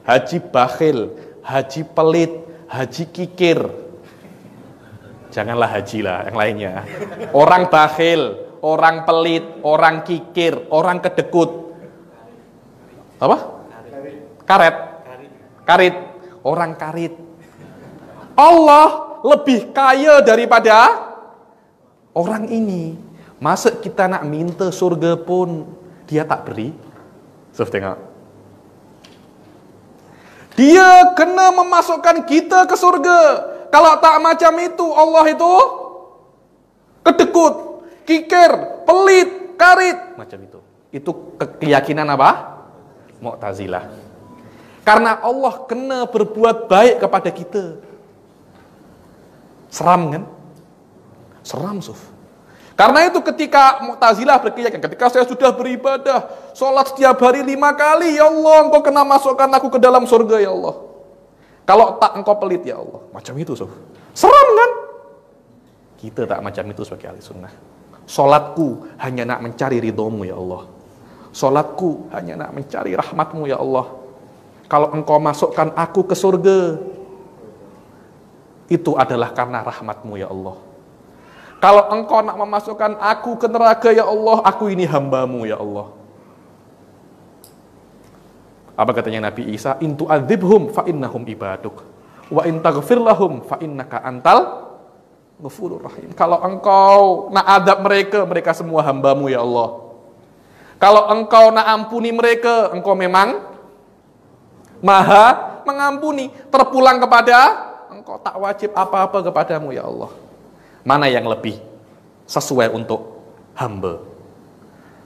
Haji bakhil. Haji pelit. Haji kikir. Janganlah haji lah, yang lainnya. Orang bakhil, orang pelit, orang kikir, orang kedekut. Apa? Karet. Karit. Orang karit Allah lebih kaya daripada orang ini. Masa kita nak minta surga pun dia tak beri? Suf tengok. Dia kena memasukkan kita ke surga. Kalau tak macam itu Allah itu kedekut, kikir, pelit, karit, macam itu. Itu keyakinan apa? Mu'tazilah. Karena Allah kena berbuat baik kepada kita. Seram kan? Seram, Suf. Karena itu ketika Mu'tazilah berkeyakinan, ketika saya sudah beribadah, sholat setiap hari lima kali, ya Allah, engkau kena masukkan aku ke dalam surga, ya Allah. Kalau tak engkau pelit, ya Allah. Macam itu, sof. Seram kan? Kita tak macam itu sebagai ahli sunnah. Sholatku hanya nak mencari ridhomu, ya Allah. Sholatku hanya nak mencari rahmatmu, ya Allah. Kalau engkau masukkan aku ke surga, itu adalah karena rahmatmu ya Allah. Kalau engkau nak memasukkan aku ke neraka ya Allah, aku ini hambamu ya Allah. Apa katanya Nabi Isa? Intu adzibhum fa innahum ibaduk. Wa in taghfir lahum fa innaka antal ghafurur rahim. Kalau engkau nak adab mereka, mereka semua hambamu ya Allah. Kalau engkau nak ampuni mereka, engkau memang maha mengampuni. Terpulang kepada Engkau tak wajib apa-apa kepadamu ya Allah. Mana yang lebih sesuai untuk hamba?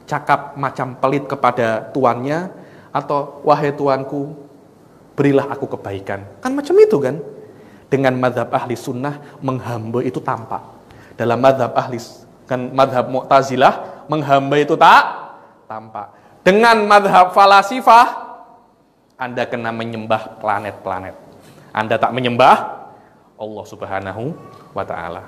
Cakap macam pelit kepada tuannya atau wahai tuanku, berilah aku kebaikan. Kan macam itu kan? Dengan madhab ahli sunnah menghamba itu tampak. Dalam madhab ahli kan madhab mu'tazilah menghamba itu tak tampak. Dengan madhab falasifah, Anda kena menyembah planet-planet. Anda tak menyembah Allah Subhanahu wa taala.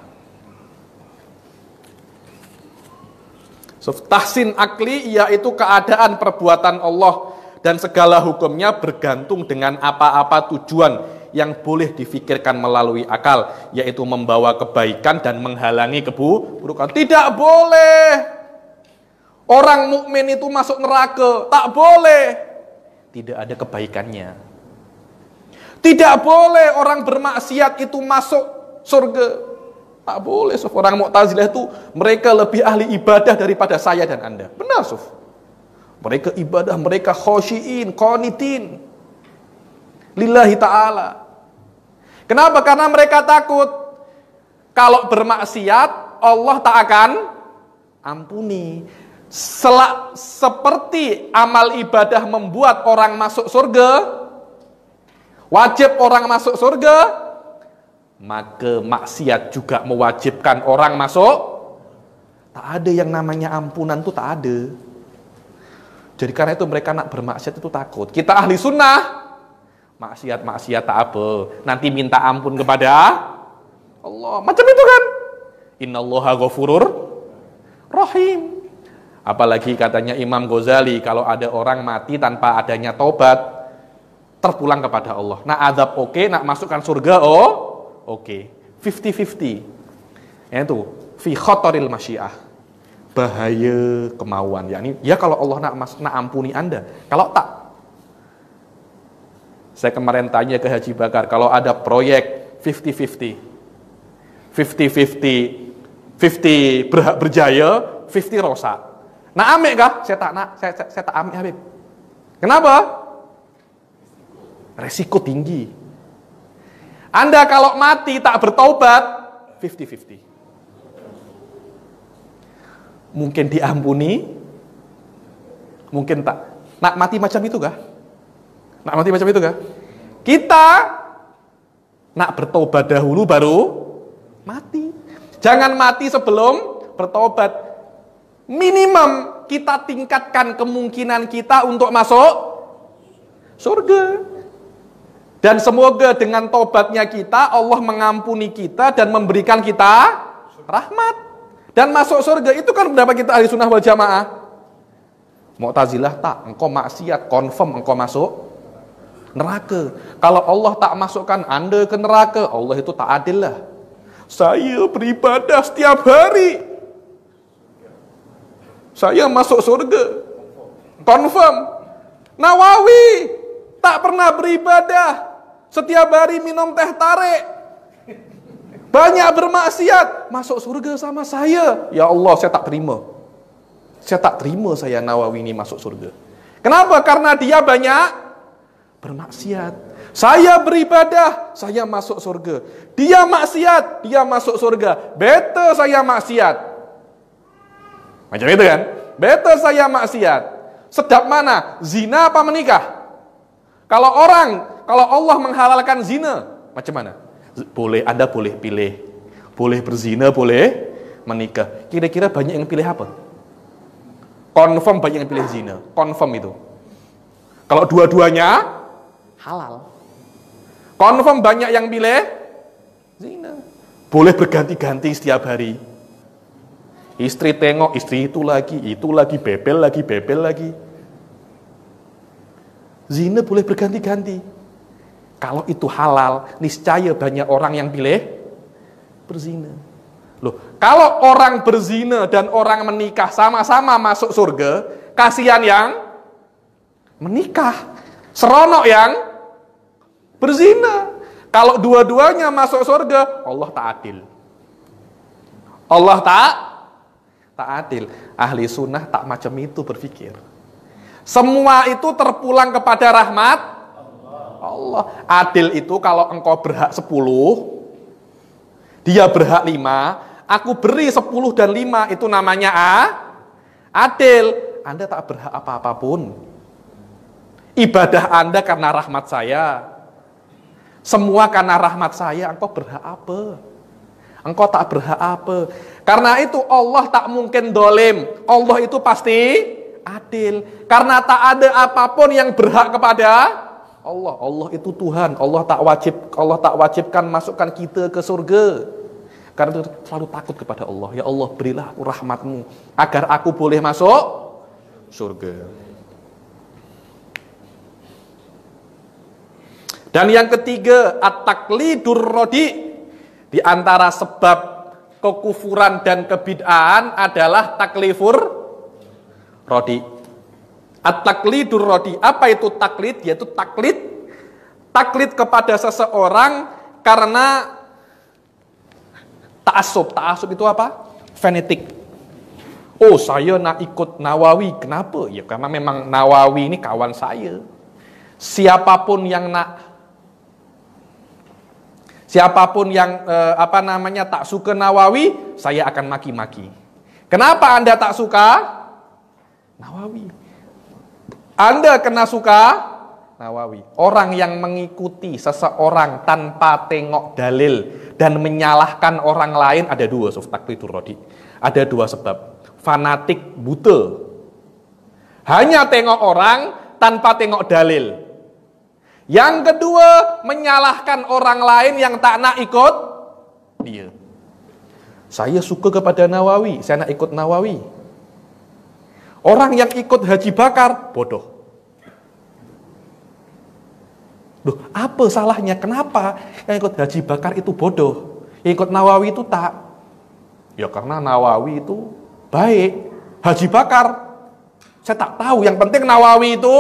So, tahsin akli yaitu keadaan perbuatan Allah dan segala hukumnya bergantung dengan apa-apa tujuan yang boleh difikirkan melalui akal, yaitu membawa kebaikan dan menghalangi keburukan. Tidak boleh orang mukmin itu masuk neraka, tak boleh. Tidak ada kebaikannya. Tidak boleh orang bermaksiat itu masuk surga. Tak boleh, Suf. Orang Mu'tazilah itu mereka lebih ahli ibadah daripada saya dan Anda. Benar, Suf. Mereka ibadah, mereka khosyiin, konitin. Lillahi ta'ala. Kenapa? Karena mereka takut. Kalau bermaksiat, Allah tak akan ampuni. Selak, seperti amal ibadah membuat orang masuk surga, wajib orang masuk surga, maka maksiat juga mewajibkan orang masuk. Tak ada yang namanya ampunan tuh tak ada. Jadi karena itu mereka nak bermaksiat itu takut. Kita ahli sunnah, maksiat-maksiat tak apa. Nanti minta ampun kepada Allah. Macam itu kan. Inna Innallaha ghafurur rahim. Apalagi katanya Imam Ghazali, kalau ada orang mati tanpa adanya tobat, terpulang kepada Allah. Nah adab oke, okay, nak masukkan surga oh oke. Okay. 50-50. Ya, itu fi khotoril masyiah. Bahaya kemauan. Yakni ya kalau Allah nak, mas, nak ampuni Anda. Kalau tak saya kemarin tanya ke Haji Bakar, kalau ada proyek 50-50, 50-50, 50 ber berjaya, 50 rosak. Nah amik kah? Saya tak nak, saya, saya, saya tak ambil Habib. Kenapa? Resiko tinggi. Anda kalau mati tak bertobat, 50-50. Mungkin diampuni, mungkin tak. Nak mati macam itu kah? Nak mati macam itu kah? Kita nak bertobat dahulu baru mati. Jangan mati sebelum bertobat. Minimum kita tingkatkan kemungkinan kita untuk masuk surga. Dan semoga dengan tobatnya kita, Allah mengampuni kita dan memberikan kita rahmat. Dan masuk surga itu kan pendapat kita ahli sunnah wal jamaah. Mu'tazilah tak, engkau maksiat, confirm engkau masuk neraka. Kalau Allah tak masukkan anda ke neraka, Allah itu tak adil lah. Saya beribadah setiap hari. Saya masuk surga. Confirm. Nawawi tak pernah beribadah, setiap hari minum teh tarik. Banyak bermaksiat. Masuk surga sama saya. Ya Allah, saya tak terima. Saya tak terima saya Nawawi ini masuk surga. Kenapa? Karena dia banyak bermaksiat. Saya beribadah, saya masuk surga. Dia maksiat, dia masuk surga. Better saya maksiat. Macam itu kan? Better saya maksiat. Sedap mana? Zina apa menikah? Kalau orang kalau Allah menghalalkan zina, macam mana? Boleh, Anda boleh pilih. Boleh berzina, boleh menikah. Kira-kira banyak yang pilih apa? Confirm banyak yang pilih zina. Confirm itu. Kalau dua-duanya halal. Confirm banyak yang pilih zina. Boleh berganti-ganti setiap hari. Istri tengok, istri itu lagi, itu lagi, bebel lagi, bebel lagi. Zina boleh berganti-ganti. Kalau itu halal, niscaya banyak orang yang pilih berzina. Loh, kalau orang berzina dan orang menikah sama-sama masuk surga, kasihan yang menikah, seronok yang berzina. Kalau dua-duanya masuk surga, Allah tak adil. Allah tak tak adil. Ahli sunnah tak macam itu berpikir. Semua itu terpulang kepada rahmat Allah. Adil itu kalau engkau berhak 10, dia berhak 5, aku beri 10 dan 5, itu namanya A. Adil. Anda tak berhak apa-apapun. Ibadah Anda karena rahmat saya. Semua karena rahmat saya, engkau berhak apa? Engkau tak berhak apa? Karena itu Allah tak mungkin dolim. Allah itu pasti adil. Karena tak ada apapun yang berhak kepada Allah. Allah itu Tuhan. Allah tak wajib Allah tak wajibkan masukkan kita ke surga. Karena itu selalu takut kepada Allah. Ya Allah, berilah aku rahmatmu agar aku boleh masuk surga. Dan yang ketiga, at-taklidur rodi. Di antara sebab kekufuran dan kebid'aan adalah taklifur rodi At-taklidur rodi. Apa itu taklid? Yaitu taklid. Taklid kepada seseorang karena ta'asub. Ta'asub itu apa? Fanatik. Oh, saya nak ikut Nawawi. Kenapa? Ya karena memang Nawawi ini kawan saya. Siapapun yang nak Siapapun yang eh, apa namanya tak suka Nawawi, saya akan maki-maki. Kenapa Anda tak suka Nawawi? Anda kena suka Nawawi. Orang yang mengikuti seseorang tanpa tengok dalil dan menyalahkan orang lain ada dua itu rodi. Ada dua sebab. Fanatik buta. Hanya tengok orang tanpa tengok dalil. Yang kedua, menyalahkan orang lain yang tak nak ikut dia. Saya suka kepada Nawawi, saya nak ikut Nawawi. Orang yang ikut haji bakar bodoh. Loh, apa salahnya? Kenapa yang ikut haji bakar itu bodoh? Yang ikut Nawawi itu tak. Ya karena Nawawi itu baik. Haji bakar saya tak tahu. Yang penting Nawawi itu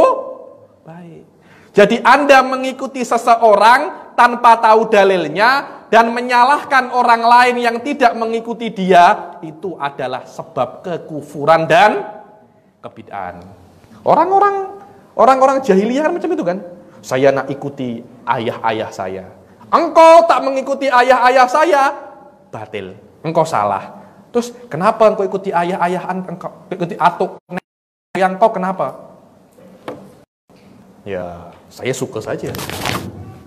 baik. Jadi Anda mengikuti seseorang tanpa tahu dalilnya dan menyalahkan orang lain yang tidak mengikuti dia itu adalah sebab kekufuran dan kebidaan. Orang-orang orang-orang jahiliyah kan macam itu kan. Saya nak ikuti ayah-ayah saya. Engkau tak mengikuti ayah-ayah saya, batil. Engkau salah. Terus kenapa engkau ikuti ayah-ayah engkau ikuti atuk yang kau kenapa? Ya, saya suka saja.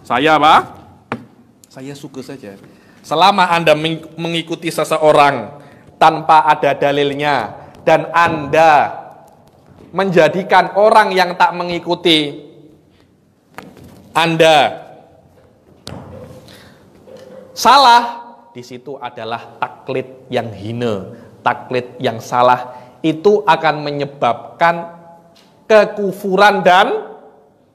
Saya apa? Saya suka saja. Selama Anda mengikuti seseorang tanpa ada dalilnya dan Anda menjadikan orang yang tak mengikuti Anda salah, di situ adalah taklit yang hina, taklit yang salah itu akan menyebabkan kekufuran dan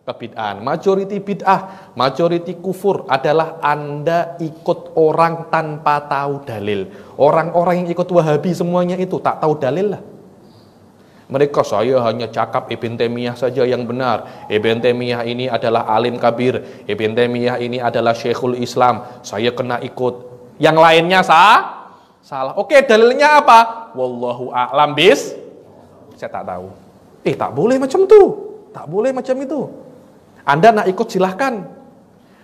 kebid'ahan. Majority bid'ah, majority kufur adalah Anda ikut orang tanpa tahu dalil. Orang-orang yang ikut Wahabi semuanya itu tak tahu dalil lah. Mereka saya hanya cakap Ibn Taimiyah saja yang benar. Ibn Taimiyah ini adalah alim kabir. Ibn Taimiyah ini adalah syekhul Islam. Saya kena ikut. Yang lainnya sah? Salah. Oke, dalilnya apa? Wallahu a'lam bis. Saya tak tahu. Eh, tak boleh macam itu. Tak boleh macam itu. Anda nak ikut silahkan.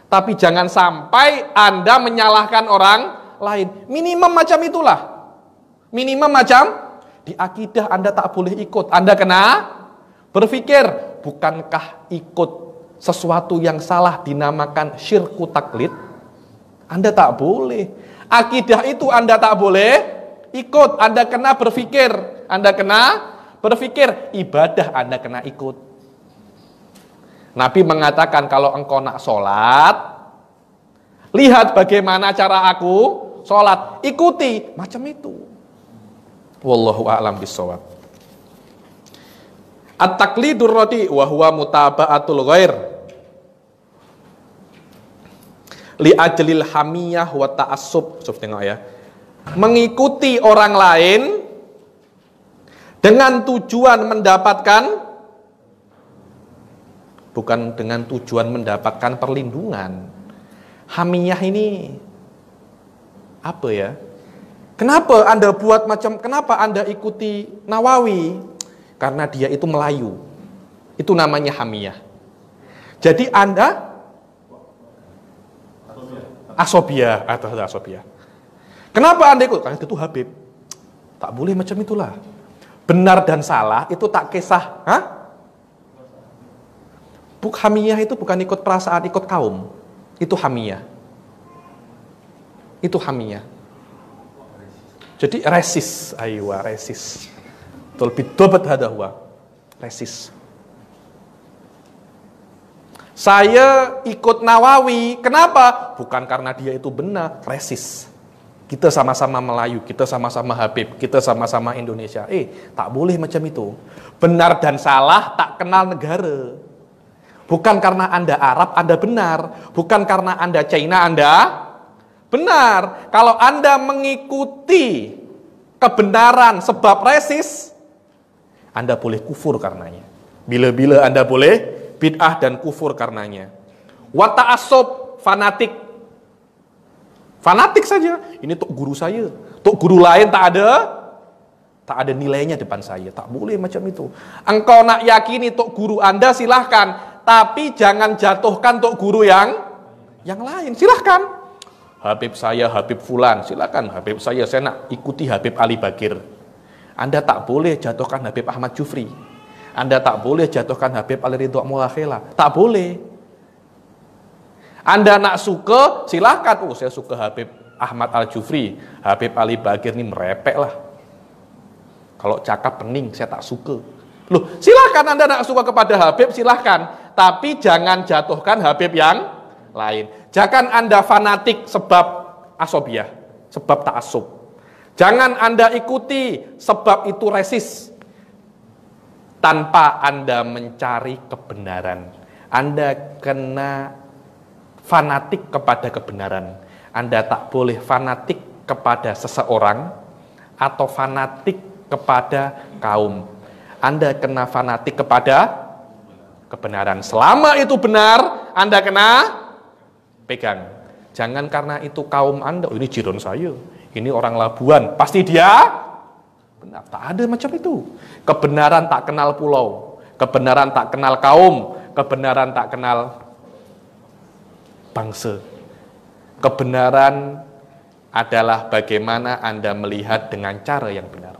Tapi jangan sampai Anda menyalahkan orang lain. Minimum macam itulah. Minimum macam di akidah Anda tak boleh ikut. Anda kena berpikir, bukankah ikut sesuatu yang salah dinamakan syirku taklid? Anda tak boleh. Akidah itu Anda tak boleh ikut. Anda kena berpikir. Anda kena berpikir. Ibadah Anda kena ikut. Nabi mengatakan kalau engkau nak sholat, lihat bagaimana cara aku sholat. Ikuti. Macam itu. Wallahu a'lam bisawab. at taklidur radi wa huwa mutaba'atul ghair li ajlil hamiyah wa ta'assub. Coba tengok ya. Mengikuti orang lain dengan tujuan mendapatkan bukan dengan tujuan mendapatkan perlindungan. Hamiyah ini apa ya? Kenapa Anda buat macam, kenapa Anda ikuti Nawawi? Karena dia itu Melayu. Itu namanya Hamiyah. Jadi Anda Asobia atau Asobia. Kenapa Anda ikut? Karena itu Habib. Tak boleh macam itulah. Benar dan salah itu tak kisah. Hah? Buk hamiyah itu bukan ikut perasaan, ikut kaum. Itu hamiyah. Itu hamiyah. Jadi resis aywa resis. Tulbid dobat hadahwa. Resis. Saya ikut Nawawi. Kenapa? Bukan karena dia itu benar, resis. Kita sama-sama Melayu, kita sama-sama Habib, kita sama-sama Indonesia. Eh, tak boleh macam itu. Benar dan salah tak kenal negara. Bukan karena Anda Arab, Anda benar. Bukan karena Anda China, Anda Benar, kalau Anda mengikuti kebenaran sebab resis, Anda boleh kufur karenanya. Bila-bila Anda boleh bid'ah dan kufur karenanya. Wata asob fanatik. Fanatik saja. Ini tok guru saya. Tok guru lain tak ada tak ada nilainya depan saya. Tak boleh macam itu. Engkau nak yakini tok guru Anda silahkan, tapi jangan jatuhkan tok guru yang yang lain. Silahkan. Habib saya Habib Fulan, silakan Habib saya saya nak ikuti Habib Ali Bagir. Anda tak boleh jatuhkan Habib Ahmad Jufri. Anda tak boleh jatuhkan Habib Ali Ridho Mulakhela. Tak boleh. Anda nak suka, silakan. Oh, saya suka Habib Ahmad Al Jufri. Habib Ali Bagir ini merepek lah. Kalau cakap pening, saya tak suka. Loh, silakan Anda nak suka kepada Habib, silakan. Tapi jangan jatuhkan Habib yang lain. Jangan Anda fanatik sebab asobiah, sebab tak ta'asub. Jangan Anda ikuti sebab itu resis. Tanpa Anda mencari kebenaran. Anda kena fanatik kepada kebenaran. Anda tak boleh fanatik kepada seseorang atau fanatik kepada kaum. Anda kena fanatik kepada kebenaran. Selama itu benar, Anda kena pegang. Jangan karena itu kaum Anda, oh, ini jiron saya, ini orang Labuan, pasti dia benar. Tak ada macam itu. Kebenaran tak kenal pulau, kebenaran tak kenal kaum, kebenaran tak kenal bangsa. Kebenaran adalah bagaimana Anda melihat dengan cara yang benar.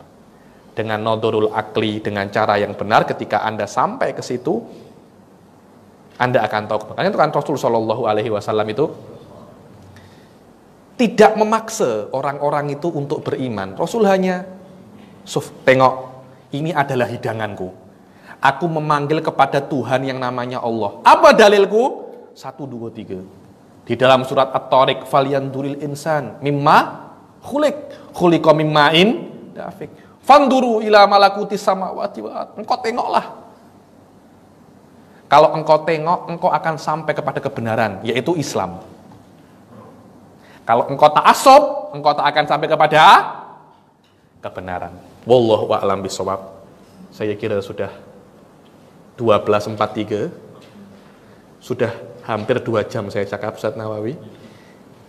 Dengan nodorul akli, dengan cara yang benar ketika Anda sampai ke situ, anda akan tahu. Makanya itu kan Rasul Shallallahu Alaihi Wasallam itu tidak memaksa orang-orang itu untuk beriman. Rasul hanya, Suf, tengok, ini adalah hidanganku. Aku memanggil kepada Tuhan yang namanya Allah. Apa dalilku? Satu, dua, tiga. Di dalam surat At-Tariq, duril insan, mimma khulik, khuliko mimmain, dafik. Fanduru ila malakuti samawati wa'at. Engkau tengoklah kalau engkau tengok, engkau akan sampai kepada kebenaran, yaitu Islam. Kalau engkau tak asob, engkau tak akan sampai kepada kebenaran. Wallahu a'lam bisawab. Saya kira sudah 12.43. Sudah hampir 2 jam saya cakap Ustaz Nawawi.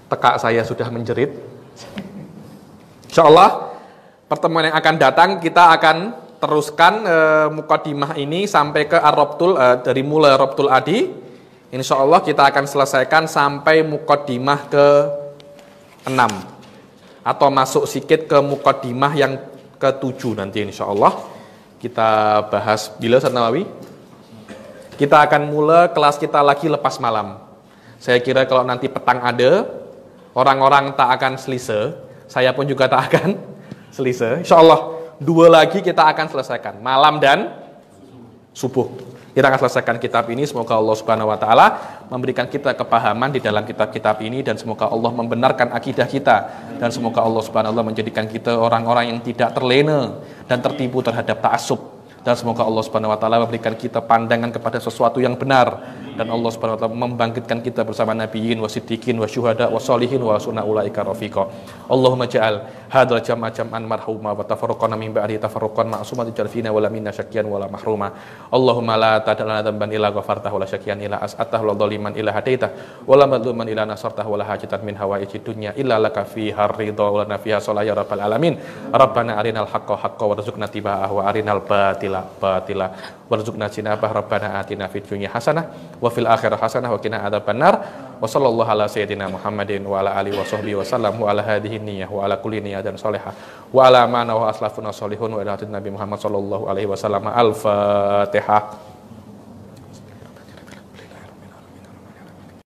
Tekak saya sudah menjerit. Insya Allah pertemuan yang akan datang kita akan teruskan e, eh, mukadimah ini sampai ke Arabtul e, eh, dari mulai Arabtul Adi. Insya Allah kita akan selesaikan sampai mukadimah ke 6 atau masuk sikit ke mukadimah yang ke 7 nanti insya Allah kita bahas bila Sanawi. kita akan mula kelas kita lagi lepas malam saya kira kalau nanti petang ada orang-orang tak akan selise saya pun juga tak akan selise insya Allah Dua lagi kita akan selesaikan, malam dan subuh. Kita akan selesaikan kitab ini, semoga Allah Subhanahu wa taala memberikan kita kepahaman di dalam kitab-kitab ini dan semoga Allah membenarkan akidah kita dan semoga Allah Subhanahu wa taala menjadikan kita orang-orang yang tidak terlena dan tertipu terhadap taasub dan semoga Allah Subhanahu wa taala memberikan kita pandangan kepada sesuatu yang benar dan Allah Subhanahu wa taala membangkitkan kita bersama nabiyyin wa siddiqin wa syuhada wa salihin wa sunna ulaika rafiqa. Allahumma ja'al hadal jama jam'an marhuma wa tafarraqana min ba'di tafarruqan ma'sumati jalfina wala minna syakyan wala mahruma Allahumma la tad'alna dhanban illa ghafartahu wala syakian illa as'atahu wala dhaliman illa hadaitah wala madluman illa nasartahu wala hajatan min hawaiji dunya illa laka fiha ridha wala nafiha fiha ya rabbal alamin rabbana arinal haqqa haqqa warzuqna tiba'ah wa arinal batila batila warzuqna jinabah rabbana atina fid dunya hasanah wa fil akhirah hasanah wa qina nar wa sallallahu ala sayyidina Muhammadin wa ala alihi wa sahbihi wa sallam wa ala hadhihi niyyah wa ala kulli niyyah dunia dan soleha Wa ala mana wa aslafuna salihun wa ila Nabi Muhammad sallallahu alaihi wasallam. Al-Fatihah.